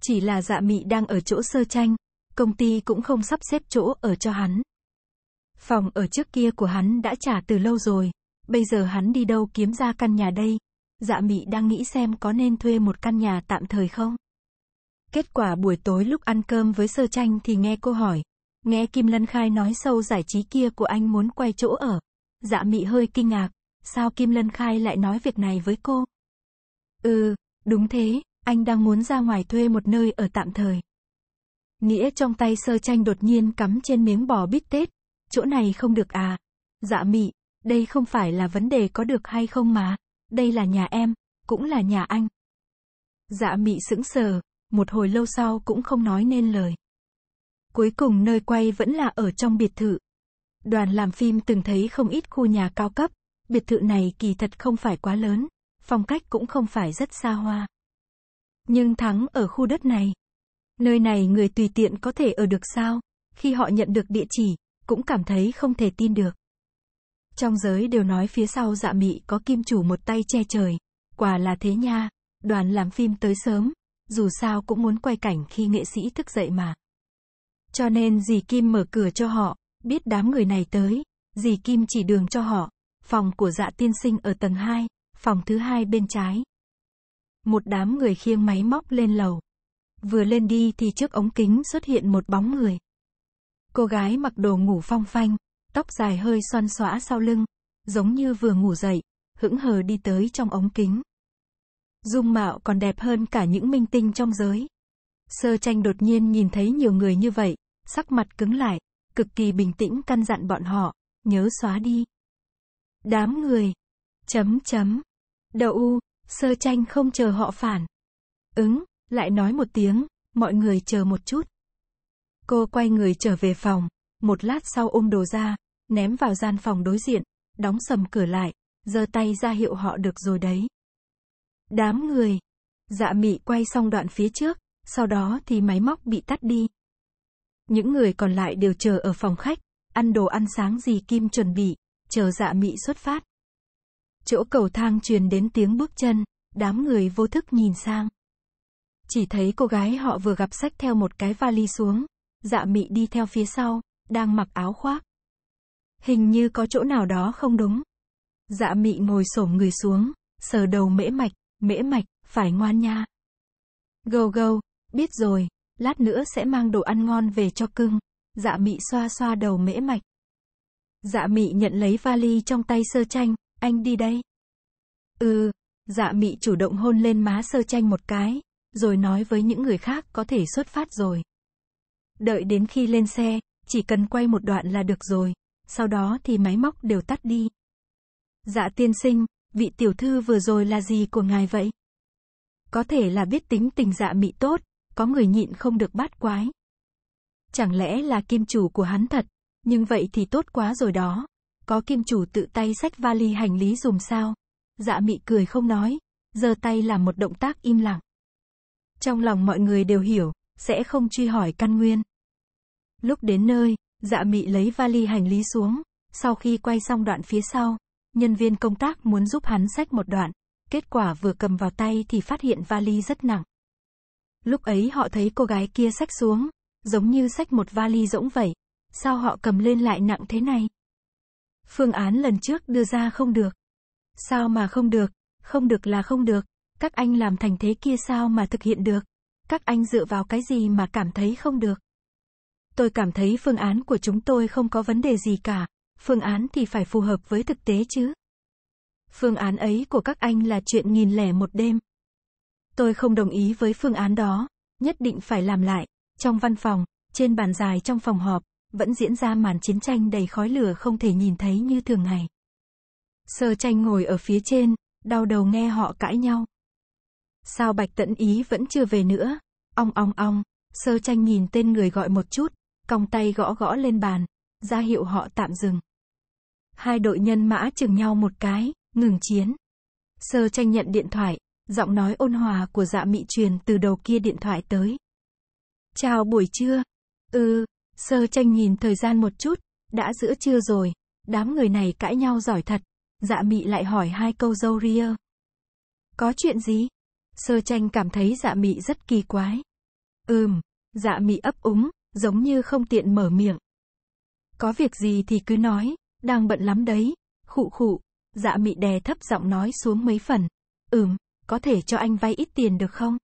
Chỉ là dạ mị đang ở chỗ sơ tranh, công ty cũng không sắp xếp chỗ ở cho hắn. Phòng ở trước kia của hắn đã trả từ lâu rồi, Bây giờ hắn đi đâu kiếm ra căn nhà đây? Dạ Mị đang nghĩ xem có nên thuê một căn nhà tạm thời không? Kết quả buổi tối lúc ăn cơm với Sơ Tranh thì nghe cô hỏi. Nghe Kim Lân Khai nói sâu giải trí kia của anh muốn quay chỗ ở. Dạ Mị hơi kinh ngạc. Sao Kim Lân Khai lại nói việc này với cô? Ừ, đúng thế, anh đang muốn ra ngoài thuê một nơi ở tạm thời. Nghĩa trong tay Sơ Tranh đột nhiên cắm trên miếng bò bít tết. Chỗ này không được à? Dạ Mị, đây không phải là vấn đề có được hay không mà, đây là nhà em, cũng là nhà anh. Dạ mị sững sờ, một hồi lâu sau cũng không nói nên lời. Cuối cùng nơi quay vẫn là ở trong biệt thự. Đoàn làm phim từng thấy không ít khu nhà cao cấp, biệt thự này kỳ thật không phải quá lớn, phong cách cũng không phải rất xa hoa. Nhưng thắng ở khu đất này. Nơi này người tùy tiện có thể ở được sao? Khi họ nhận được địa chỉ, cũng cảm thấy không thể tin được. Trong giới đều nói phía sau dạ mị có kim chủ một tay che trời. Quả là thế nha, đoàn làm phim tới sớm, dù sao cũng muốn quay cảnh khi nghệ sĩ thức dậy mà. Cho nên dì Kim mở cửa cho họ, biết đám người này tới, dì Kim chỉ đường cho họ, phòng của dạ tiên sinh ở tầng 2, phòng thứ hai bên trái. Một đám người khiêng máy móc lên lầu. Vừa lên đi thì trước ống kính xuất hiện một bóng người. Cô gái mặc đồ ngủ phong phanh, tóc dài hơi xoăn xóa sau lưng, giống như vừa ngủ dậy, hững hờ đi tới trong ống kính. Dung mạo còn đẹp hơn cả những minh tinh trong giới. Sơ tranh đột nhiên nhìn thấy nhiều người như vậy, sắc mặt cứng lại, cực kỳ bình tĩnh căn dặn bọn họ, nhớ xóa đi. Đám người. Chấm chấm. Đậu u, sơ tranh không chờ họ phản. Ứng, lại nói một tiếng, mọi người chờ một chút. Cô quay người trở về phòng, một lát sau ôm đồ ra, ném vào gian phòng đối diện, đóng sầm cửa lại, giơ tay ra hiệu họ được rồi đấy. Đám người. Dạ mị quay xong đoạn phía trước, sau đó thì máy móc bị tắt đi. Những người còn lại đều chờ ở phòng khách, ăn đồ ăn sáng gì Kim chuẩn bị, chờ dạ mị xuất phát. Chỗ cầu thang truyền đến tiếng bước chân, đám người vô thức nhìn sang. Chỉ thấy cô gái họ vừa gặp sách theo một cái vali xuống, dạ mị đi theo phía sau, đang mặc áo khoác. Hình như có chỗ nào đó không đúng. Dạ mị ngồi xổm người xuống, sờ đầu mễ mạch, mễ mạch, phải ngoan nha. Gâu gâu, biết rồi, lát nữa sẽ mang đồ ăn ngon về cho cưng. Dạ mị xoa xoa đầu mễ mạch. Dạ mị nhận lấy vali trong tay sơ tranh, anh đi đây. Ừ, dạ mị chủ động hôn lên má sơ tranh một cái, rồi nói với những người khác có thể xuất phát rồi. Đợi đến khi lên xe, chỉ cần quay một đoạn là được rồi sau đó thì máy móc đều tắt đi. Dạ tiên sinh, vị tiểu thư vừa rồi là gì của ngài vậy? Có thể là biết tính tình dạ mị tốt, có người nhịn không được bát quái. Chẳng lẽ là kim chủ của hắn thật, nhưng vậy thì tốt quá rồi đó. Có kim chủ tự tay xách vali hành lý dùm sao? Dạ mị cười không nói, giơ tay làm một động tác im lặng. Trong lòng mọi người đều hiểu, sẽ không truy hỏi căn nguyên. Lúc đến nơi, Dạ mị lấy vali hành lý xuống, sau khi quay xong đoạn phía sau, nhân viên công tác muốn giúp hắn xách một đoạn, kết quả vừa cầm vào tay thì phát hiện vali rất nặng. Lúc ấy họ thấy cô gái kia xách xuống, giống như xách một vali rỗng vậy, sao họ cầm lên lại nặng thế này? Phương án lần trước đưa ra không được. Sao mà không được, không được là không được, các anh làm thành thế kia sao mà thực hiện được? Các anh dựa vào cái gì mà cảm thấy không được? Tôi cảm thấy phương án của chúng tôi không có vấn đề gì cả, phương án thì phải phù hợp với thực tế chứ. Phương án ấy của các anh là chuyện nghìn lẻ một đêm. Tôi không đồng ý với phương án đó, nhất định phải làm lại. Trong văn phòng, trên bàn dài trong phòng họp, vẫn diễn ra màn chiến tranh đầy khói lửa không thể nhìn thấy như thường ngày. Sơ tranh ngồi ở phía trên, đau đầu nghe họ cãi nhau. Sao Bạch tận Ý vẫn chưa về nữa? Ong ong ong, sơ tranh nhìn tên người gọi một chút, cong tay gõ gõ lên bàn, ra hiệu họ tạm dừng. Hai đội nhân mã chừng nhau một cái, ngừng chiến. Sơ tranh nhận điện thoại, giọng nói ôn hòa của dạ mị truyền từ đầu kia điện thoại tới. Chào buổi trưa. Ừ, sơ tranh nhìn thời gian một chút, đã giữa trưa rồi, đám người này cãi nhau giỏi thật. Dạ mị lại hỏi hai câu dâu ria. Có chuyện gì? Sơ tranh cảm thấy dạ mị rất kỳ quái. Ừm, dạ mị ấp úng, giống như không tiện mở miệng. Có việc gì thì cứ nói, đang bận lắm đấy, khụ khụ, dạ mị đè thấp giọng nói xuống mấy phần. Ừm, có thể cho anh vay ít tiền được không?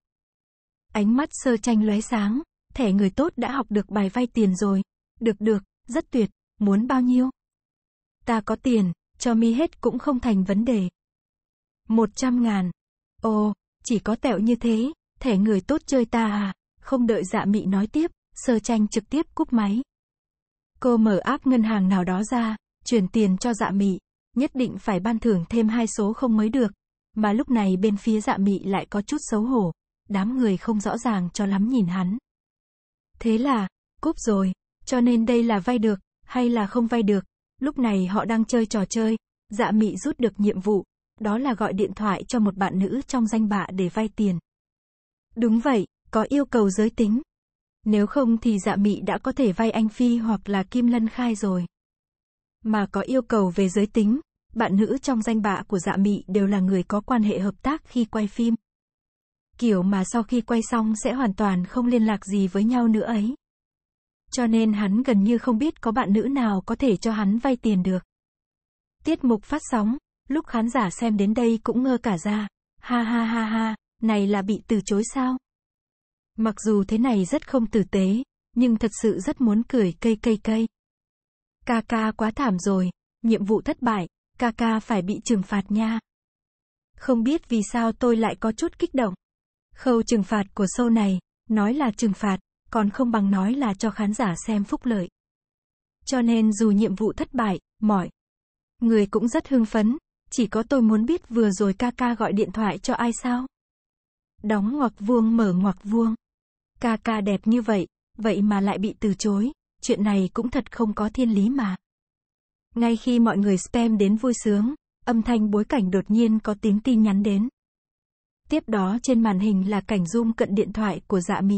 Ánh mắt sơ tranh lóe sáng, thẻ người tốt đã học được bài vay tiền rồi. Được được, rất tuyệt, muốn bao nhiêu? Ta có tiền, cho mi hết cũng không thành vấn đề. Một trăm ngàn. Ồ, chỉ có tẹo như thế, thẻ người tốt chơi ta à? Không đợi dạ mị nói tiếp, Sơ tranh trực tiếp cúp máy. Cô mở áp ngân hàng nào đó ra, chuyển tiền cho dạ mị, nhất định phải ban thưởng thêm hai số không mới được. Mà lúc này bên phía dạ mị lại có chút xấu hổ, đám người không rõ ràng cho lắm nhìn hắn. Thế là, cúp rồi, cho nên đây là vay được, hay là không vay được, lúc này họ đang chơi trò chơi, dạ mị rút được nhiệm vụ, đó là gọi điện thoại cho một bạn nữ trong danh bạ để vay tiền. Đúng vậy, có yêu cầu giới tính. Nếu không thì dạ mị đã có thể vay anh Phi hoặc là Kim Lân Khai rồi. Mà có yêu cầu về giới tính, bạn nữ trong danh bạ của dạ mị đều là người có quan hệ hợp tác khi quay phim. Kiểu mà sau khi quay xong sẽ hoàn toàn không liên lạc gì với nhau nữa ấy. Cho nên hắn gần như không biết có bạn nữ nào có thể cho hắn vay tiền được. Tiết mục phát sóng, lúc khán giả xem đến đây cũng ngơ cả ra. Ha ha ha ha, này là bị từ chối sao? Mặc dù thế này rất không tử tế, nhưng thật sự rất muốn cười cây cây cây. Ca ca quá thảm rồi, nhiệm vụ thất bại, ca ca phải bị trừng phạt nha. Không biết vì sao tôi lại có chút kích động. Khâu trừng phạt của sâu này, nói là trừng phạt, còn không bằng nói là cho khán giả xem phúc lợi. Cho nên dù nhiệm vụ thất bại, mỏi. Người cũng rất hưng phấn, chỉ có tôi muốn biết vừa rồi ca ca gọi điện thoại cho ai sao. Đóng ngoặc vuông mở ngoặc vuông. Ca ca đẹp như vậy, vậy mà lại bị từ chối, chuyện này cũng thật không có thiên lý mà. Ngay khi mọi người spam đến vui sướng, âm thanh bối cảnh đột nhiên có tiếng tin nhắn đến. Tiếp đó trên màn hình là cảnh zoom cận điện thoại của dạ mị.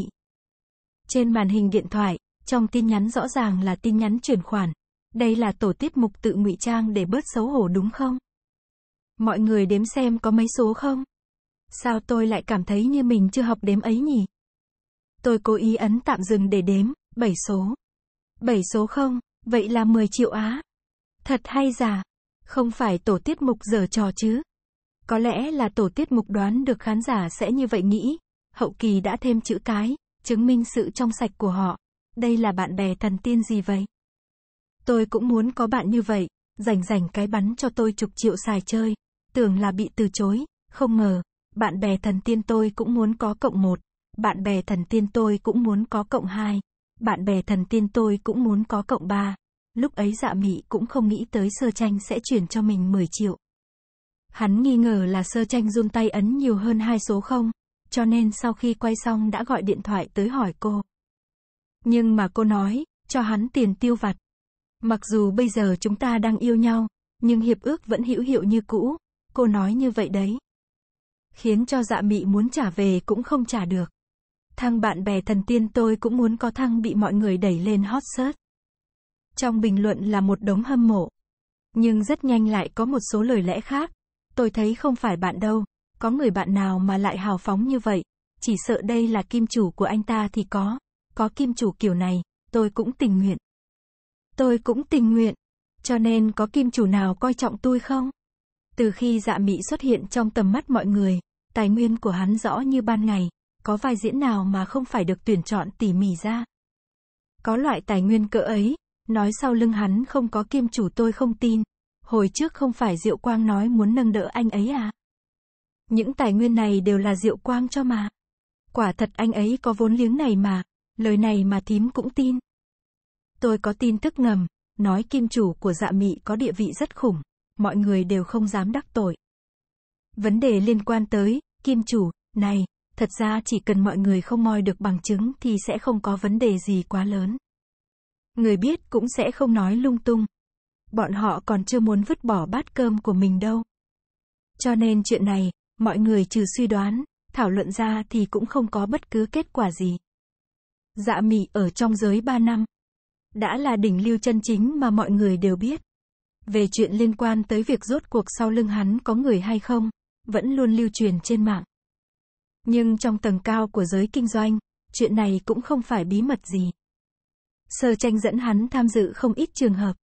Trên màn hình điện thoại, trong tin nhắn rõ ràng là tin nhắn chuyển khoản. Đây là tổ tiết mục tự ngụy trang để bớt xấu hổ đúng không? Mọi người đếm xem có mấy số không? Sao tôi lại cảm thấy như mình chưa học đếm ấy nhỉ? Tôi cố ý ấn tạm dừng để đếm, 7 số. 7 số không, vậy là 10 triệu á. Thật hay giả? Không phải tổ tiết mục giờ trò chứ. Có lẽ là tổ tiết mục đoán được khán giả sẽ như vậy nghĩ. Hậu kỳ đã thêm chữ cái, chứng minh sự trong sạch của họ. Đây là bạn bè thần tiên gì vậy? Tôi cũng muốn có bạn như vậy, rảnh rảnh cái bắn cho tôi chục triệu xài chơi. Tưởng là bị từ chối, không ngờ, bạn bè thần tiên tôi cũng muốn có cộng một. Bạn bè thần tiên tôi cũng muốn có cộng 2. Bạn bè thần tiên tôi cũng muốn có cộng 3. Lúc ấy dạ mị cũng không nghĩ tới sơ tranh sẽ chuyển cho mình 10 triệu. Hắn nghi ngờ là sơ tranh run tay ấn nhiều hơn hai số không, cho nên sau khi quay xong đã gọi điện thoại tới hỏi cô. Nhưng mà cô nói, cho hắn tiền tiêu vặt. Mặc dù bây giờ chúng ta đang yêu nhau, nhưng hiệp ước vẫn hữu hiệu như cũ, cô nói như vậy đấy. Khiến cho dạ mị muốn trả về cũng không trả được thang bạn bè thần tiên tôi cũng muốn có thang bị mọi người đẩy lên hot search. Trong bình luận là một đống hâm mộ. Nhưng rất nhanh lại có một số lời lẽ khác. Tôi thấy không phải bạn đâu, có người bạn nào mà lại hào phóng như vậy, chỉ sợ đây là kim chủ của anh ta thì có, có kim chủ kiểu này, tôi cũng tình nguyện. Tôi cũng tình nguyện, cho nên có kim chủ nào coi trọng tôi không? Từ khi dạ mị xuất hiện trong tầm mắt mọi người, tài nguyên của hắn rõ như ban ngày, có vai diễn nào mà không phải được tuyển chọn tỉ mỉ ra. Có loại tài nguyên cỡ ấy, nói sau lưng hắn không có kim chủ tôi không tin. Hồi trước không phải Diệu Quang nói muốn nâng đỡ anh ấy à? Những tài nguyên này đều là Diệu Quang cho mà. Quả thật anh ấy có vốn liếng này mà, lời này mà thím cũng tin. Tôi có tin tức ngầm, nói kim chủ của dạ mị có địa vị rất khủng, mọi người đều không dám đắc tội. Vấn đề liên quan tới, kim chủ, này, Thật ra chỉ cần mọi người không moi được bằng chứng thì sẽ không có vấn đề gì quá lớn. Người biết cũng sẽ không nói lung tung. Bọn họ còn chưa muốn vứt bỏ bát cơm của mình đâu. Cho nên chuyện này, mọi người trừ suy đoán, thảo luận ra thì cũng không có bất cứ kết quả gì. Dạ mị ở trong giới 3 năm. Đã là đỉnh lưu chân chính mà mọi người đều biết. Về chuyện liên quan tới việc rốt cuộc sau lưng hắn có người hay không, vẫn luôn lưu truyền trên mạng. Nhưng trong tầng cao của giới kinh doanh, chuyện này cũng không phải bí mật gì. Sơ tranh dẫn hắn tham dự không ít trường hợp.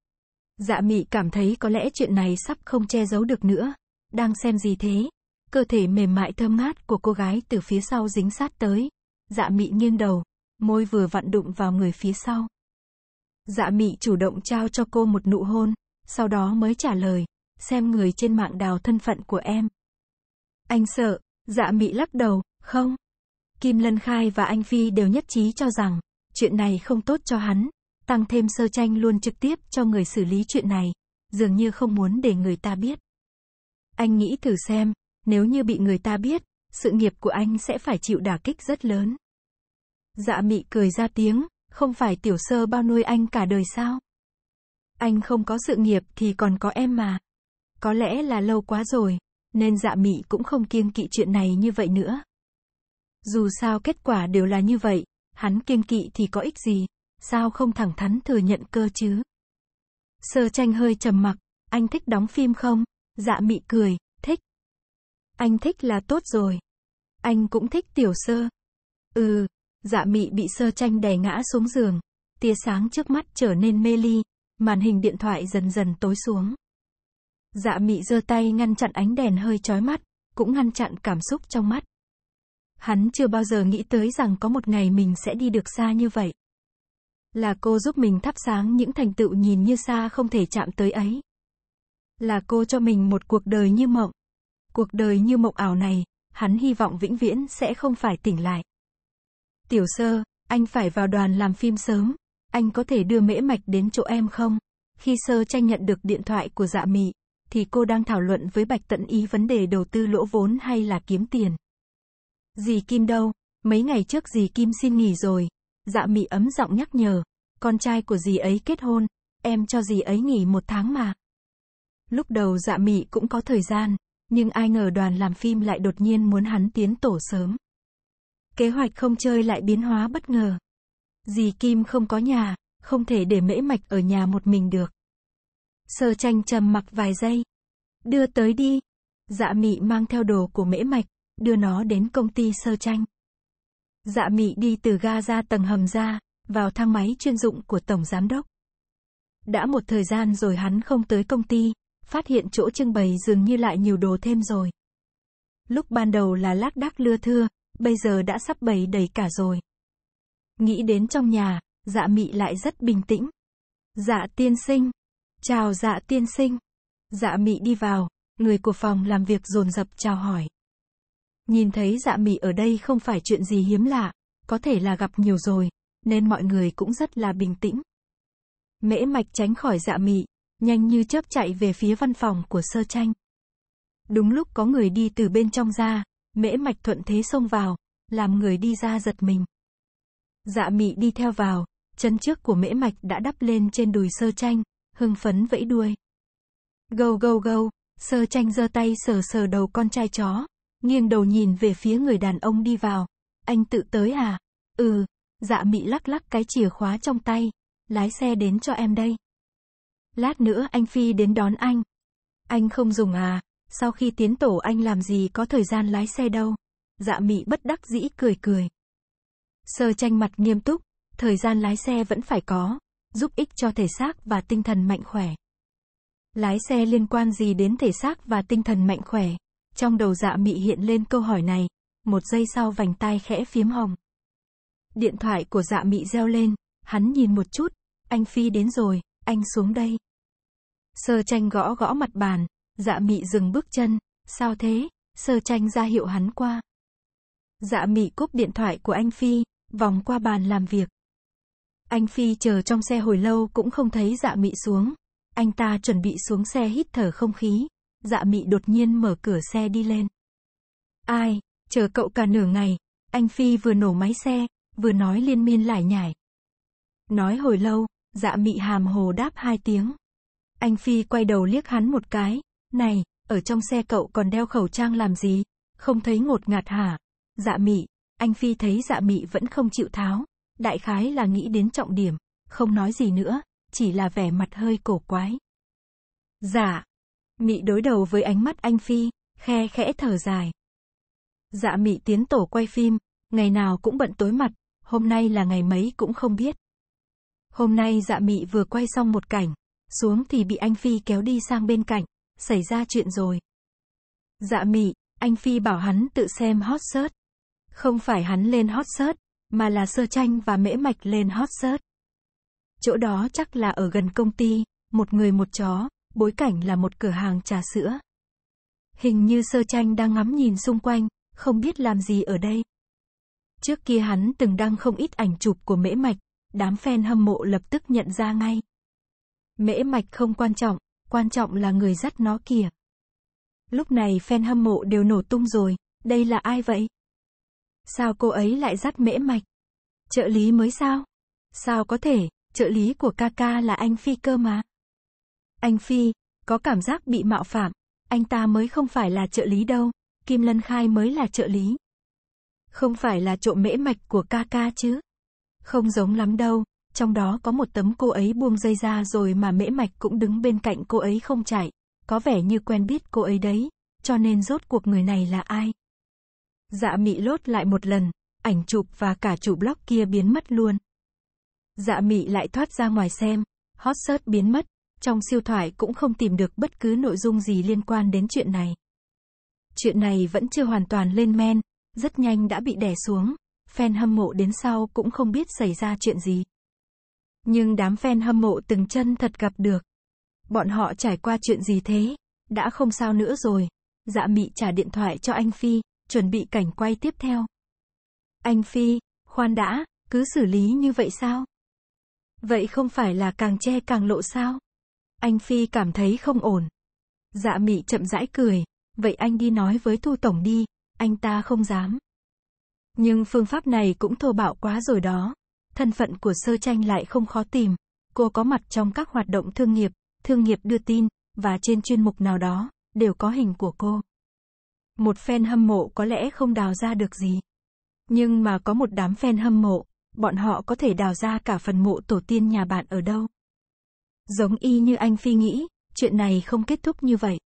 Dạ mị cảm thấy có lẽ chuyện này sắp không che giấu được nữa. Đang xem gì thế? Cơ thể mềm mại thơm ngát của cô gái từ phía sau dính sát tới. Dạ mị nghiêng đầu, môi vừa vặn đụng vào người phía sau. Dạ mị chủ động trao cho cô một nụ hôn, sau đó mới trả lời, xem người trên mạng đào thân phận của em. Anh sợ, dạ mị lắc đầu, không. Kim Lân Khai và Anh Phi đều nhất trí cho rằng, chuyện này không tốt cho hắn. Tăng thêm sơ tranh luôn trực tiếp cho người xử lý chuyện này, dường như không muốn để người ta biết. Anh nghĩ thử xem, nếu như bị người ta biết, sự nghiệp của anh sẽ phải chịu đả kích rất lớn. Dạ mị cười ra tiếng, không phải tiểu sơ bao nuôi anh cả đời sao? Anh không có sự nghiệp thì còn có em mà. Có lẽ là lâu quá rồi, nên dạ mị cũng không kiêng kỵ chuyện này như vậy nữa. Dù sao kết quả đều là như vậy, hắn kiêng kỵ thì có ích gì, sao không thẳng thắn thừa nhận cơ chứ? Sơ tranh hơi trầm mặc, anh thích đóng phim không? Dạ mị cười, thích. Anh thích là tốt rồi. Anh cũng thích tiểu sơ. Ừ, dạ mị bị sơ tranh đè ngã xuống giường. Tia sáng trước mắt trở nên mê ly, màn hình điện thoại dần dần tối xuống. Dạ mị giơ tay ngăn chặn ánh đèn hơi chói mắt, cũng ngăn chặn cảm xúc trong mắt. Hắn chưa bao giờ nghĩ tới rằng có một ngày mình sẽ đi được xa như vậy. Là cô giúp mình thắp sáng những thành tựu nhìn như xa không thể chạm tới ấy. Là cô cho mình một cuộc đời như mộng. Cuộc đời như mộng ảo này, hắn hy vọng vĩnh viễn sẽ không phải tỉnh lại. Tiểu sơ, anh phải vào đoàn làm phim sớm. Anh có thể đưa mễ mạch đến chỗ em không? Khi sơ tranh nhận được điện thoại của dạ mị, thì cô đang thảo luận với Bạch Tận Ý vấn đề đầu tư lỗ vốn hay là kiếm tiền. Dì Kim đâu? Mấy ngày trước dì Kim xin nghỉ rồi. Dạ mị ấm giọng nhắc nhở. Con trai của dì ấy kết hôn. Em cho dì ấy nghỉ một tháng mà. Lúc đầu dạ mị cũng có thời gian. Nhưng ai ngờ đoàn làm phim lại đột nhiên muốn hắn tiến tổ sớm. Kế hoạch không chơi lại biến hóa bất ngờ. Dì Kim không có nhà, không thể để mễ mạch ở nhà một mình được. Sơ tranh trầm mặc vài giây. Đưa tới đi. Dạ mị mang theo đồ của mễ mạch, đưa nó đến công ty sơ tranh. Dạ mị đi từ ga ra tầng hầm ra, vào thang máy chuyên dụng của tổng giám đốc. Đã một thời gian rồi hắn không tới công ty, phát hiện chỗ trưng bày dường như lại nhiều đồ thêm rồi. Lúc ban đầu là lác đác lưa thưa, bây giờ đã sắp bày đầy cả rồi. Nghĩ đến trong nhà, dạ mị lại rất bình tĩnh. Dạ tiên sinh. Chào dạ tiên sinh. Dạ mị đi vào, người của phòng làm việc dồn dập chào hỏi. Nhìn thấy dạ mị ở đây không phải chuyện gì hiếm lạ, có thể là gặp nhiều rồi, nên mọi người cũng rất là bình tĩnh. Mễ mạch tránh khỏi dạ mị, nhanh như chớp chạy về phía văn phòng của sơ tranh. Đúng lúc có người đi từ bên trong ra, mễ mạch thuận thế xông vào, làm người đi ra giật mình. Dạ mị đi theo vào, chân trước của mễ mạch đã đắp lên trên đùi sơ tranh, hưng phấn vẫy đuôi. Gâu gâu gâu, sơ tranh giơ tay sờ sờ đầu con trai chó, nghiêng đầu nhìn về phía người đàn ông đi vào. Anh tự tới à? Ừ, dạ mị lắc lắc cái chìa khóa trong tay. Lái xe đến cho em đây. Lát nữa anh Phi đến đón anh. Anh không dùng à? Sau khi tiến tổ anh làm gì có thời gian lái xe đâu. Dạ mị bất đắc dĩ cười cười. Sơ tranh mặt nghiêm túc, thời gian lái xe vẫn phải có, giúp ích cho thể xác và tinh thần mạnh khỏe. Lái xe liên quan gì đến thể xác và tinh thần mạnh khỏe? Trong đầu dạ mị hiện lên câu hỏi này, một giây sau vành tai khẽ phiếm hồng. Điện thoại của dạ mị reo lên, hắn nhìn một chút, anh Phi đến rồi, anh xuống đây. Sơ tranh gõ gõ mặt bàn, dạ mị dừng bước chân, sao thế, sơ tranh ra hiệu hắn qua. Dạ mị cúp điện thoại của anh Phi, vòng qua bàn làm việc. Anh Phi chờ trong xe hồi lâu cũng không thấy dạ mị xuống. Anh ta chuẩn bị xuống xe hít thở không khí dạ mị đột nhiên mở cửa xe đi lên. Ai, chờ cậu cả nửa ngày, anh Phi vừa nổ máy xe, vừa nói liên miên lải nhải. Nói hồi lâu, dạ mị hàm hồ đáp hai tiếng. Anh Phi quay đầu liếc hắn một cái, này, ở trong xe cậu còn đeo khẩu trang làm gì, không thấy ngột ngạt hả? Dạ mị, anh Phi thấy dạ mị vẫn không chịu tháo, đại khái là nghĩ đến trọng điểm, không nói gì nữa, chỉ là vẻ mặt hơi cổ quái. Dạ, Mị đối đầu với ánh mắt anh Phi, khe khẽ thở dài. Dạ Mị tiến tổ quay phim, ngày nào cũng bận tối mặt, hôm nay là ngày mấy cũng không biết. Hôm nay dạ Mị vừa quay xong một cảnh, xuống thì bị anh Phi kéo đi sang bên cạnh, xảy ra chuyện rồi. Dạ Mị, anh Phi bảo hắn tự xem hot search. Không phải hắn lên hot search, mà là sơ tranh và mễ mạch lên hot search. Chỗ đó chắc là ở gần công ty, một người một chó, bối cảnh là một cửa hàng trà sữa. Hình như sơ tranh đang ngắm nhìn xung quanh, không biết làm gì ở đây. Trước kia hắn từng đăng không ít ảnh chụp của mễ mạch, đám fan hâm mộ lập tức nhận ra ngay. Mễ mạch không quan trọng, quan trọng là người dắt nó kìa. Lúc này fan hâm mộ đều nổ tung rồi, đây là ai vậy? Sao cô ấy lại dắt mễ mạch? Trợ lý mới sao? Sao có thể, trợ lý của kaka là anh Phi cơ mà. Anh Phi, có cảm giác bị mạo phạm, anh ta mới không phải là trợ lý đâu, Kim Lân Khai mới là trợ lý. Không phải là trộm mễ mạch của ca ca chứ. Không giống lắm đâu, trong đó có một tấm cô ấy buông dây ra rồi mà mễ mạch cũng đứng bên cạnh cô ấy không chạy, có vẻ như quen biết cô ấy đấy, cho nên rốt cuộc người này là ai. Dạ mị lốt lại một lần, ảnh chụp và cả chủ blog kia biến mất luôn. Dạ mị lại thoát ra ngoài xem, hot search biến mất, trong siêu thoại cũng không tìm được bất cứ nội dung gì liên quan đến chuyện này. Chuyện này vẫn chưa hoàn toàn lên men, rất nhanh đã bị đè xuống, fan hâm mộ đến sau cũng không biết xảy ra chuyện gì. Nhưng đám fan hâm mộ từng chân thật gặp được. Bọn họ trải qua chuyện gì thế? Đã không sao nữa rồi. Dạ mị trả điện thoại cho anh Phi, chuẩn bị cảnh quay tiếp theo. Anh Phi, khoan đã, cứ xử lý như vậy sao? Vậy không phải là càng che càng lộ sao? Anh Phi cảm thấy không ổn. Dạ mị chậm rãi cười, vậy anh đi nói với Thu Tổng đi, anh ta không dám. Nhưng phương pháp này cũng thô bạo quá rồi đó. Thân phận của sơ tranh lại không khó tìm. Cô có mặt trong các hoạt động thương nghiệp, thương nghiệp đưa tin, và trên chuyên mục nào đó, đều có hình của cô. Một fan hâm mộ có lẽ không đào ra được gì. Nhưng mà có một đám fan hâm mộ, bọn họ có thể đào ra cả phần mộ tổ tiên nhà bạn ở đâu. Giống y như anh Phi nghĩ, chuyện này không kết thúc như vậy.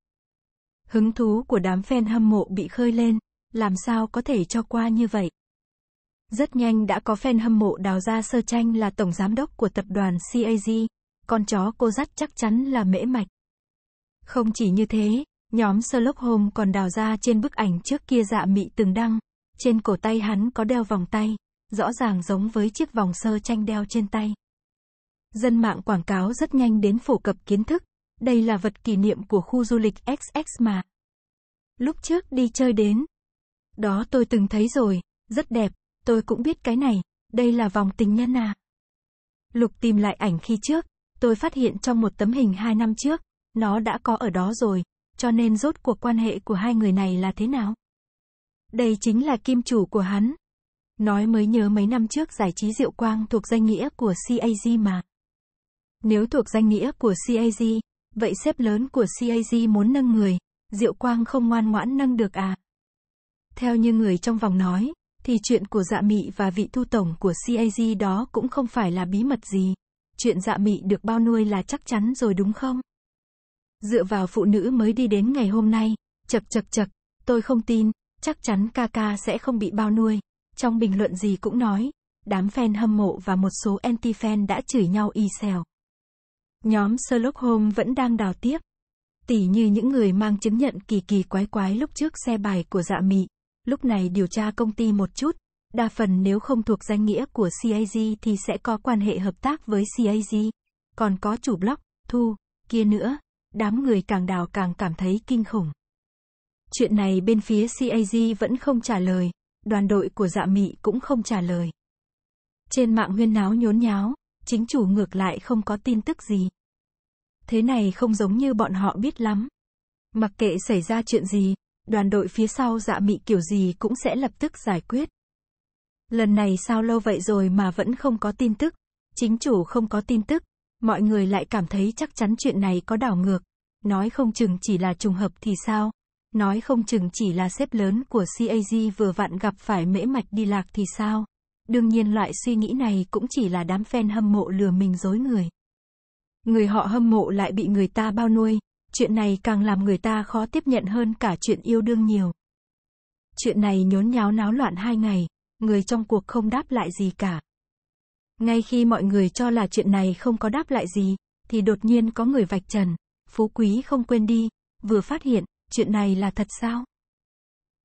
Hứng thú của đám fan hâm mộ bị khơi lên, làm sao có thể cho qua như vậy. Rất nhanh đã có fan hâm mộ đào ra sơ tranh là tổng giám đốc của tập đoàn CAG, con chó cô dắt chắc chắn là mễ mạch. Không chỉ như thế, nhóm Sherlock Holmes còn đào ra trên bức ảnh trước kia dạ mị từng đăng, trên cổ tay hắn có đeo vòng tay, rõ ràng giống với chiếc vòng sơ tranh đeo trên tay. Dân mạng quảng cáo rất nhanh đến phổ cập kiến thức. Đây là vật kỷ niệm của khu du lịch XX mà. Lúc trước đi chơi đến. Đó tôi từng thấy rồi, rất đẹp, tôi cũng biết cái này, đây là vòng tình nhân à. Lục tìm lại ảnh khi trước, tôi phát hiện trong một tấm hình hai năm trước, nó đã có ở đó rồi, cho nên rốt cuộc quan hệ của hai người này là thế nào? Đây chính là kim chủ của hắn. Nói mới nhớ mấy năm trước giải trí Diệu Quang thuộc danh nghĩa của CAG mà. Nếu thuộc danh nghĩa của CAG, vậy sếp lớn của CAG muốn nâng người, Diệu Quang không ngoan ngoãn nâng được à? Theo như người trong vòng nói, thì chuyện của dạ mị và vị thu tổng của CAG đó cũng không phải là bí mật gì. Chuyện dạ mị được bao nuôi là chắc chắn rồi đúng không? Dựa vào phụ nữ mới đi đến ngày hôm nay, chật chật chật, tôi không tin, chắc chắn ca sẽ không bị bao nuôi. Trong bình luận gì cũng nói, đám fan hâm mộ và một số anti-fan đã chửi nhau y xèo. Nhóm Sherlock Holmes vẫn đang đào tiếp. Tỉ như những người mang chứng nhận kỳ kỳ quái quái lúc trước xe bài của dạ mị. Lúc này điều tra công ty một chút. Đa phần nếu không thuộc danh nghĩa của CAG thì sẽ có quan hệ hợp tác với CAG. Còn có chủ blog, thu, kia nữa. Đám người càng đào càng cảm thấy kinh khủng. Chuyện này bên phía CAG vẫn không trả lời. Đoàn đội của dạ mị cũng không trả lời. Trên mạng huyên náo nhốn nháo, chính chủ ngược lại không có tin tức gì thế này không giống như bọn họ biết lắm. Mặc kệ xảy ra chuyện gì, đoàn đội phía sau dạ mị kiểu gì cũng sẽ lập tức giải quyết. Lần này sao lâu vậy rồi mà vẫn không có tin tức, chính chủ không có tin tức, mọi người lại cảm thấy chắc chắn chuyện này có đảo ngược, nói không chừng chỉ là trùng hợp thì sao, nói không chừng chỉ là xếp lớn của CAG vừa vặn gặp phải mễ mạch đi lạc thì sao. Đương nhiên loại suy nghĩ này cũng chỉ là đám fan hâm mộ lừa mình dối người. Người họ hâm mộ lại bị người ta bao nuôi, chuyện này càng làm người ta khó tiếp nhận hơn cả chuyện yêu đương nhiều. Chuyện này nhốn nháo náo loạn hai ngày, người trong cuộc không đáp lại gì cả. Ngay khi mọi người cho là chuyện này không có đáp lại gì, thì đột nhiên có người vạch trần, phú quý không quên đi, vừa phát hiện, chuyện này là thật sao?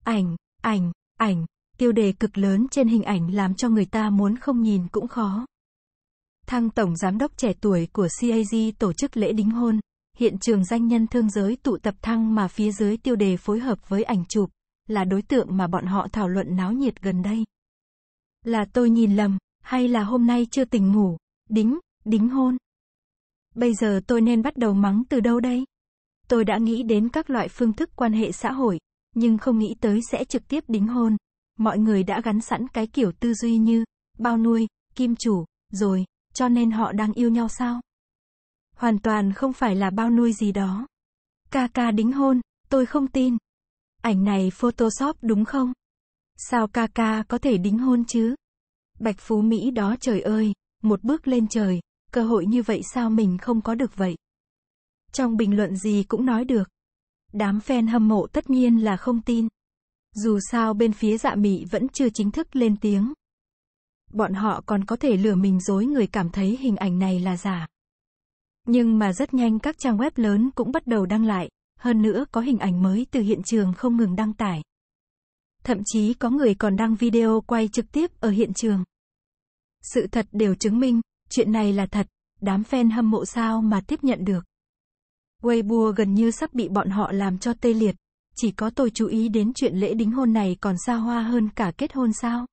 Ảnh, ảnh, ảnh, tiêu đề cực lớn trên hình ảnh làm cho người ta muốn không nhìn cũng khó thăng tổng giám đốc trẻ tuổi của CAG tổ chức lễ đính hôn. Hiện trường danh nhân thương giới tụ tập thăng mà phía dưới tiêu đề phối hợp với ảnh chụp, là đối tượng mà bọn họ thảo luận náo nhiệt gần đây. Là tôi nhìn lầm, hay là hôm nay chưa tỉnh ngủ, đính, đính hôn. Bây giờ tôi nên bắt đầu mắng từ đâu đây? Tôi đã nghĩ đến các loại phương thức quan hệ xã hội, nhưng không nghĩ tới sẽ trực tiếp đính hôn. Mọi người đã gắn sẵn cái kiểu tư duy như bao nuôi, kim chủ, rồi cho nên họ đang yêu nhau sao? Hoàn toàn không phải là bao nuôi gì đó. Ca ca đính hôn, tôi không tin. Ảnh này Photoshop đúng không? Sao ca ca có thể đính hôn chứ? Bạch Phú Mỹ đó trời ơi, một bước lên trời, cơ hội như vậy sao mình không có được vậy? Trong bình luận gì cũng nói được. Đám fan hâm mộ tất nhiên là không tin. Dù sao bên phía dạ mị vẫn chưa chính thức lên tiếng bọn họ còn có thể lừa mình dối người cảm thấy hình ảnh này là giả. Nhưng mà rất nhanh các trang web lớn cũng bắt đầu đăng lại, hơn nữa có hình ảnh mới từ hiện trường không ngừng đăng tải. Thậm chí có người còn đăng video quay trực tiếp ở hiện trường. Sự thật đều chứng minh, chuyện này là thật, đám fan hâm mộ sao mà tiếp nhận được. Weibo gần như sắp bị bọn họ làm cho tê liệt, chỉ có tôi chú ý đến chuyện lễ đính hôn này còn xa hoa hơn cả kết hôn sao?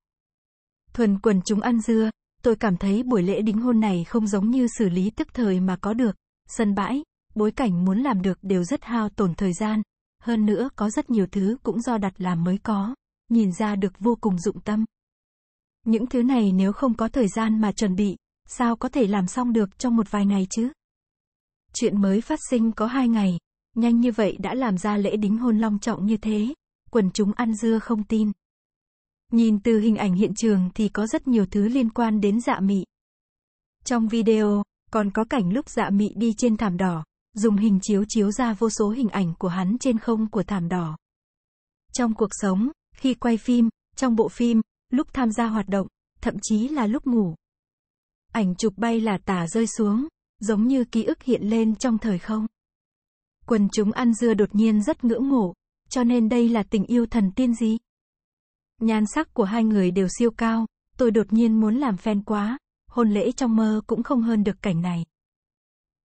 thuần quần chúng ăn dưa, tôi cảm thấy buổi lễ đính hôn này không giống như xử lý tức thời mà có được, sân bãi, bối cảnh muốn làm được đều rất hao tổn thời gian, hơn nữa có rất nhiều thứ cũng do đặt làm mới có, nhìn ra được vô cùng dụng tâm. Những thứ này nếu không có thời gian mà chuẩn bị, sao có thể làm xong được trong một vài ngày chứ? Chuyện mới phát sinh có hai ngày, nhanh như vậy đã làm ra lễ đính hôn long trọng như thế, quần chúng ăn dưa không tin. Nhìn từ hình ảnh hiện trường thì có rất nhiều thứ liên quan đến dạ mị. Trong video, còn có cảnh lúc dạ mị đi trên thảm đỏ, dùng hình chiếu chiếu ra vô số hình ảnh của hắn trên không của thảm đỏ. Trong cuộc sống, khi quay phim, trong bộ phim, lúc tham gia hoạt động, thậm chí là lúc ngủ. Ảnh chụp bay là tả rơi xuống, giống như ký ức hiện lên trong thời không. Quần chúng ăn dưa đột nhiên rất ngưỡng mộ, cho nên đây là tình yêu thần tiên gì? Nhan sắc của hai người đều siêu cao, tôi đột nhiên muốn làm fan quá, hôn lễ trong mơ cũng không hơn được cảnh này.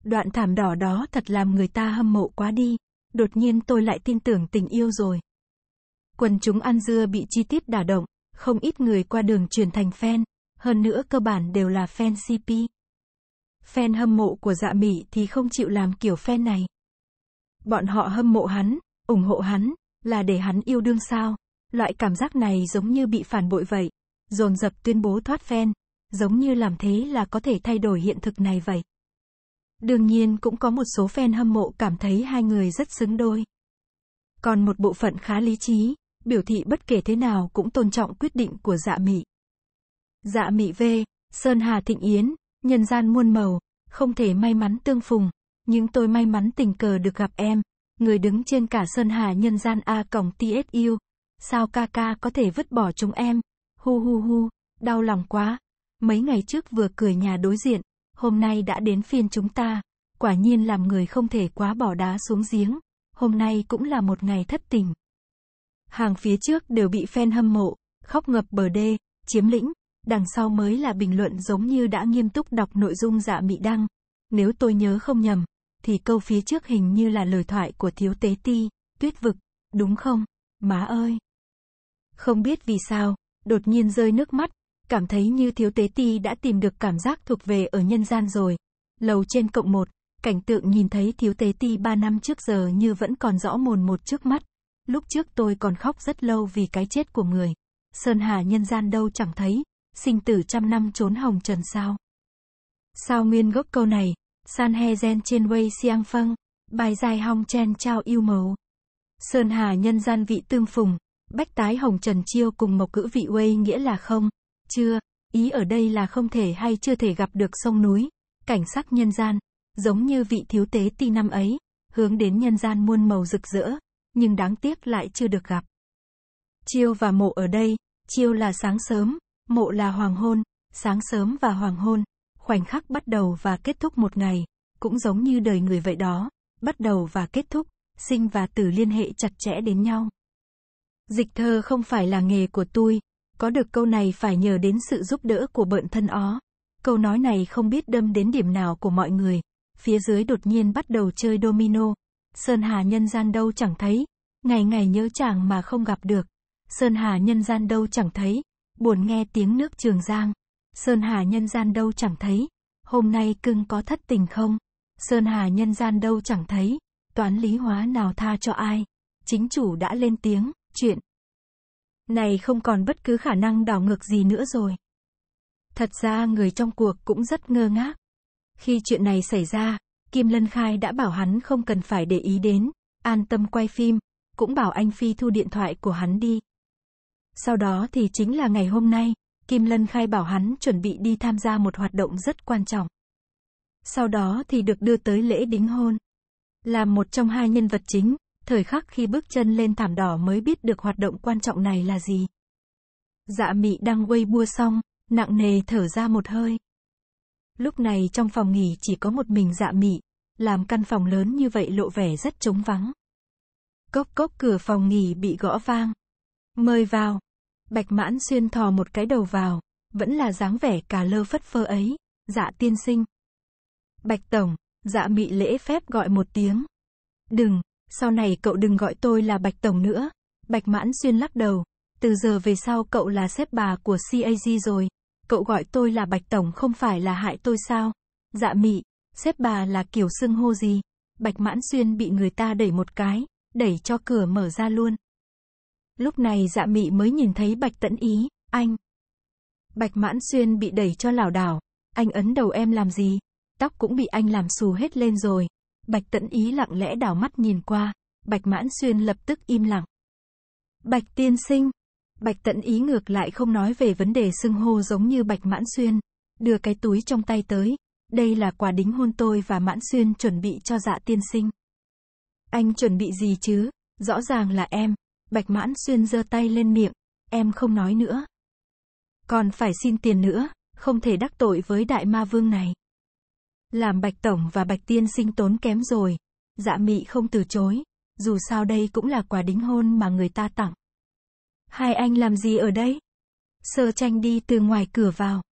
Đoạn thảm đỏ đó thật làm người ta hâm mộ quá đi, đột nhiên tôi lại tin tưởng tình yêu rồi. Quần chúng ăn dưa bị chi tiết đả động, không ít người qua đường truyền thành fan, hơn nữa cơ bản đều là fan CP. Fan hâm mộ của dạ Mị thì không chịu làm kiểu fan này. Bọn họ hâm mộ hắn, ủng hộ hắn, là để hắn yêu đương sao? Loại cảm giác này giống như bị phản bội vậy. Dồn dập tuyên bố thoát phen. Giống như làm thế là có thể thay đổi hiện thực này vậy. Đương nhiên cũng có một số fan hâm mộ cảm thấy hai người rất xứng đôi. Còn một bộ phận khá lý trí, biểu thị bất kể thế nào cũng tôn trọng quyết định của dạ mị. Dạ mị V, Sơn Hà Thịnh Yến, nhân gian muôn màu, không thể may mắn tương phùng, nhưng tôi may mắn tình cờ được gặp em, người đứng trên cả Sơn Hà nhân gian A còng TSU. Sao ca ca có thể vứt bỏ chúng em? Hu hu hu, đau lòng quá. Mấy ngày trước vừa cười nhà đối diện, hôm nay đã đến phiên chúng ta. Quả nhiên làm người không thể quá bỏ đá xuống giếng. Hôm nay cũng là một ngày thất tình. Hàng phía trước đều bị fan hâm mộ, khóc ngập bờ đê, chiếm lĩnh. Đằng sau mới là bình luận giống như đã nghiêm túc đọc nội dung dạ mị đăng. Nếu tôi nhớ không nhầm, thì câu phía trước hình như là lời thoại của thiếu tế ti, tuyết vực, đúng không? Má ơi! Không biết vì sao, đột nhiên rơi nước mắt, cảm thấy như thiếu tế ti đã tìm được cảm giác thuộc về ở nhân gian rồi. Lầu trên cộng một, cảnh tượng nhìn thấy thiếu tế ti ba năm trước giờ như vẫn còn rõ mồn một trước mắt. Lúc trước tôi còn khóc rất lâu vì cái chết của người. Sơn Hà nhân gian đâu chẳng thấy, sinh tử trăm năm trốn hồng trần sao. Sao nguyên gốc câu này, San He Gen trên Wei Siang Phăng, bài dài hong chen trao yêu mầu Sơn Hà nhân gian vị tương phùng, Bách tái hồng trần chiêu cùng mộc cữ vị uây nghĩa là không, chưa, ý ở đây là không thể hay chưa thể gặp được sông núi, cảnh sắc nhân gian, giống như vị thiếu tế ti năm ấy, hướng đến nhân gian muôn màu rực rỡ, nhưng đáng tiếc lại chưa được gặp. Chiêu và mộ ở đây, chiêu là sáng sớm, mộ là hoàng hôn, sáng sớm và hoàng hôn, khoảnh khắc bắt đầu và kết thúc một ngày, cũng giống như đời người vậy đó, bắt đầu và kết thúc, sinh và tử liên hệ chặt chẽ đến nhau. Dịch thơ không phải là nghề của tôi, có được câu này phải nhờ đến sự giúp đỡ của bận thân ó. Câu nói này không biết đâm đến điểm nào của mọi người. Phía dưới đột nhiên bắt đầu chơi domino. Sơn Hà nhân gian đâu chẳng thấy. Ngày ngày nhớ chàng mà không gặp được. Sơn Hà nhân gian đâu chẳng thấy. Buồn nghe tiếng nước trường giang. Sơn Hà nhân gian đâu chẳng thấy. Hôm nay cưng có thất tình không? Sơn Hà nhân gian đâu chẳng thấy. Toán lý hóa nào tha cho ai? Chính chủ đã lên tiếng. Chuyện này không còn bất cứ khả năng đảo ngược gì nữa rồi. Thật ra người trong cuộc cũng rất ngơ ngác. Khi chuyện này xảy ra, Kim Lân Khai đã bảo hắn không cần phải để ý đến, an tâm quay phim, cũng bảo anh Phi thu điện thoại của hắn đi. Sau đó thì chính là ngày hôm nay, Kim Lân Khai bảo hắn chuẩn bị đi tham gia một hoạt động rất quan trọng. Sau đó thì được đưa tới lễ đính hôn. Là một trong hai nhân vật chính, thời khắc khi bước chân lên thảm đỏ mới biết được hoạt động quan trọng này là gì. Dạ mị đang quay bua xong, nặng nề thở ra một hơi. Lúc này trong phòng nghỉ chỉ có một mình dạ mị, làm căn phòng lớn như vậy lộ vẻ rất trống vắng. Cốc cốc cửa phòng nghỉ bị gõ vang. Mời vào. Bạch mãn xuyên thò một cái đầu vào, vẫn là dáng vẻ cà lơ phất phơ ấy, dạ tiên sinh. Bạch tổng, dạ mị lễ phép gọi một tiếng. Đừng, sau này cậu đừng gọi tôi là Bạch Tổng nữa. Bạch Mãn Xuyên lắc đầu, từ giờ về sau cậu là sếp bà của CAG rồi. Cậu gọi tôi là Bạch Tổng không phải là hại tôi sao? Dạ mị, sếp bà là kiểu xưng hô gì? Bạch Mãn Xuyên bị người ta đẩy một cái, đẩy cho cửa mở ra luôn. Lúc này dạ mị mới nhìn thấy Bạch Tẫn Ý, anh. Bạch Mãn Xuyên bị đẩy cho lảo đảo, anh ấn đầu em làm gì? Tóc cũng bị anh làm xù hết lên rồi, Bạch Tẫn Ý lặng lẽ đào mắt nhìn qua, Bạch Mãn Xuyên lập tức im lặng. Bạch Tiên Sinh, Bạch Tẫn Ý ngược lại không nói về vấn đề xưng hô giống như Bạch Mãn Xuyên, đưa cái túi trong tay tới, đây là quà đính hôn tôi và Mãn Xuyên chuẩn bị cho dạ tiên sinh. Anh chuẩn bị gì chứ, rõ ràng là em, Bạch Mãn Xuyên giơ tay lên miệng, em không nói nữa. Còn phải xin tiền nữa, không thể đắc tội với đại ma vương này. Làm Bạch Tổng và Bạch Tiên sinh tốn kém rồi. Dạ mị không từ chối. Dù sao đây cũng là quà đính hôn mà người ta tặng. Hai anh làm gì ở đây? Sơ tranh đi từ ngoài cửa vào.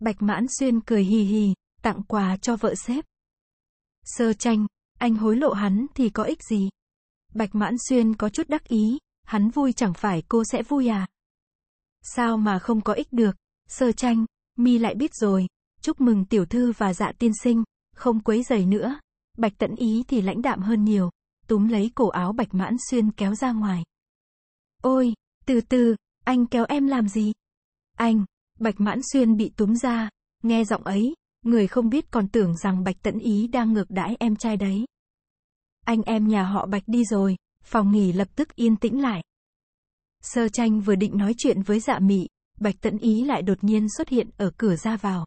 Bạch Mãn Xuyên cười hì hì, tặng quà cho vợ sếp. Sơ tranh, anh hối lộ hắn thì có ích gì? Bạch Mãn Xuyên có chút đắc ý, hắn vui chẳng phải cô sẽ vui à? Sao mà không có ích được? Sơ tranh, mi lại biết rồi, chúc mừng tiểu thư và dạ tiên sinh, không quấy giày nữa. Bạch tẫn ý thì lãnh đạm hơn nhiều, túm lấy cổ áo bạch mãn xuyên kéo ra ngoài. Ôi, từ từ, anh kéo em làm gì? Anh, bạch mãn xuyên bị túm ra, nghe giọng ấy, người không biết còn tưởng rằng bạch tẫn ý đang ngược đãi em trai đấy. Anh em nhà họ bạch đi rồi, phòng nghỉ lập tức yên tĩnh lại. Sơ tranh vừa định nói chuyện với dạ mị, bạch tẫn ý lại đột nhiên xuất hiện ở cửa ra vào.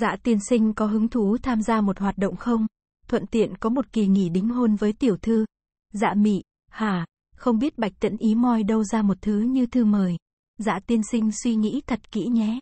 Dạ tiên sinh có hứng thú tham gia một hoạt động không? Thuận tiện có một kỳ nghỉ đính hôn với tiểu thư. Dạ mị, hà, không biết bạch tận ý moi đâu ra một thứ như thư mời. Dạ tiên sinh suy nghĩ thật kỹ nhé.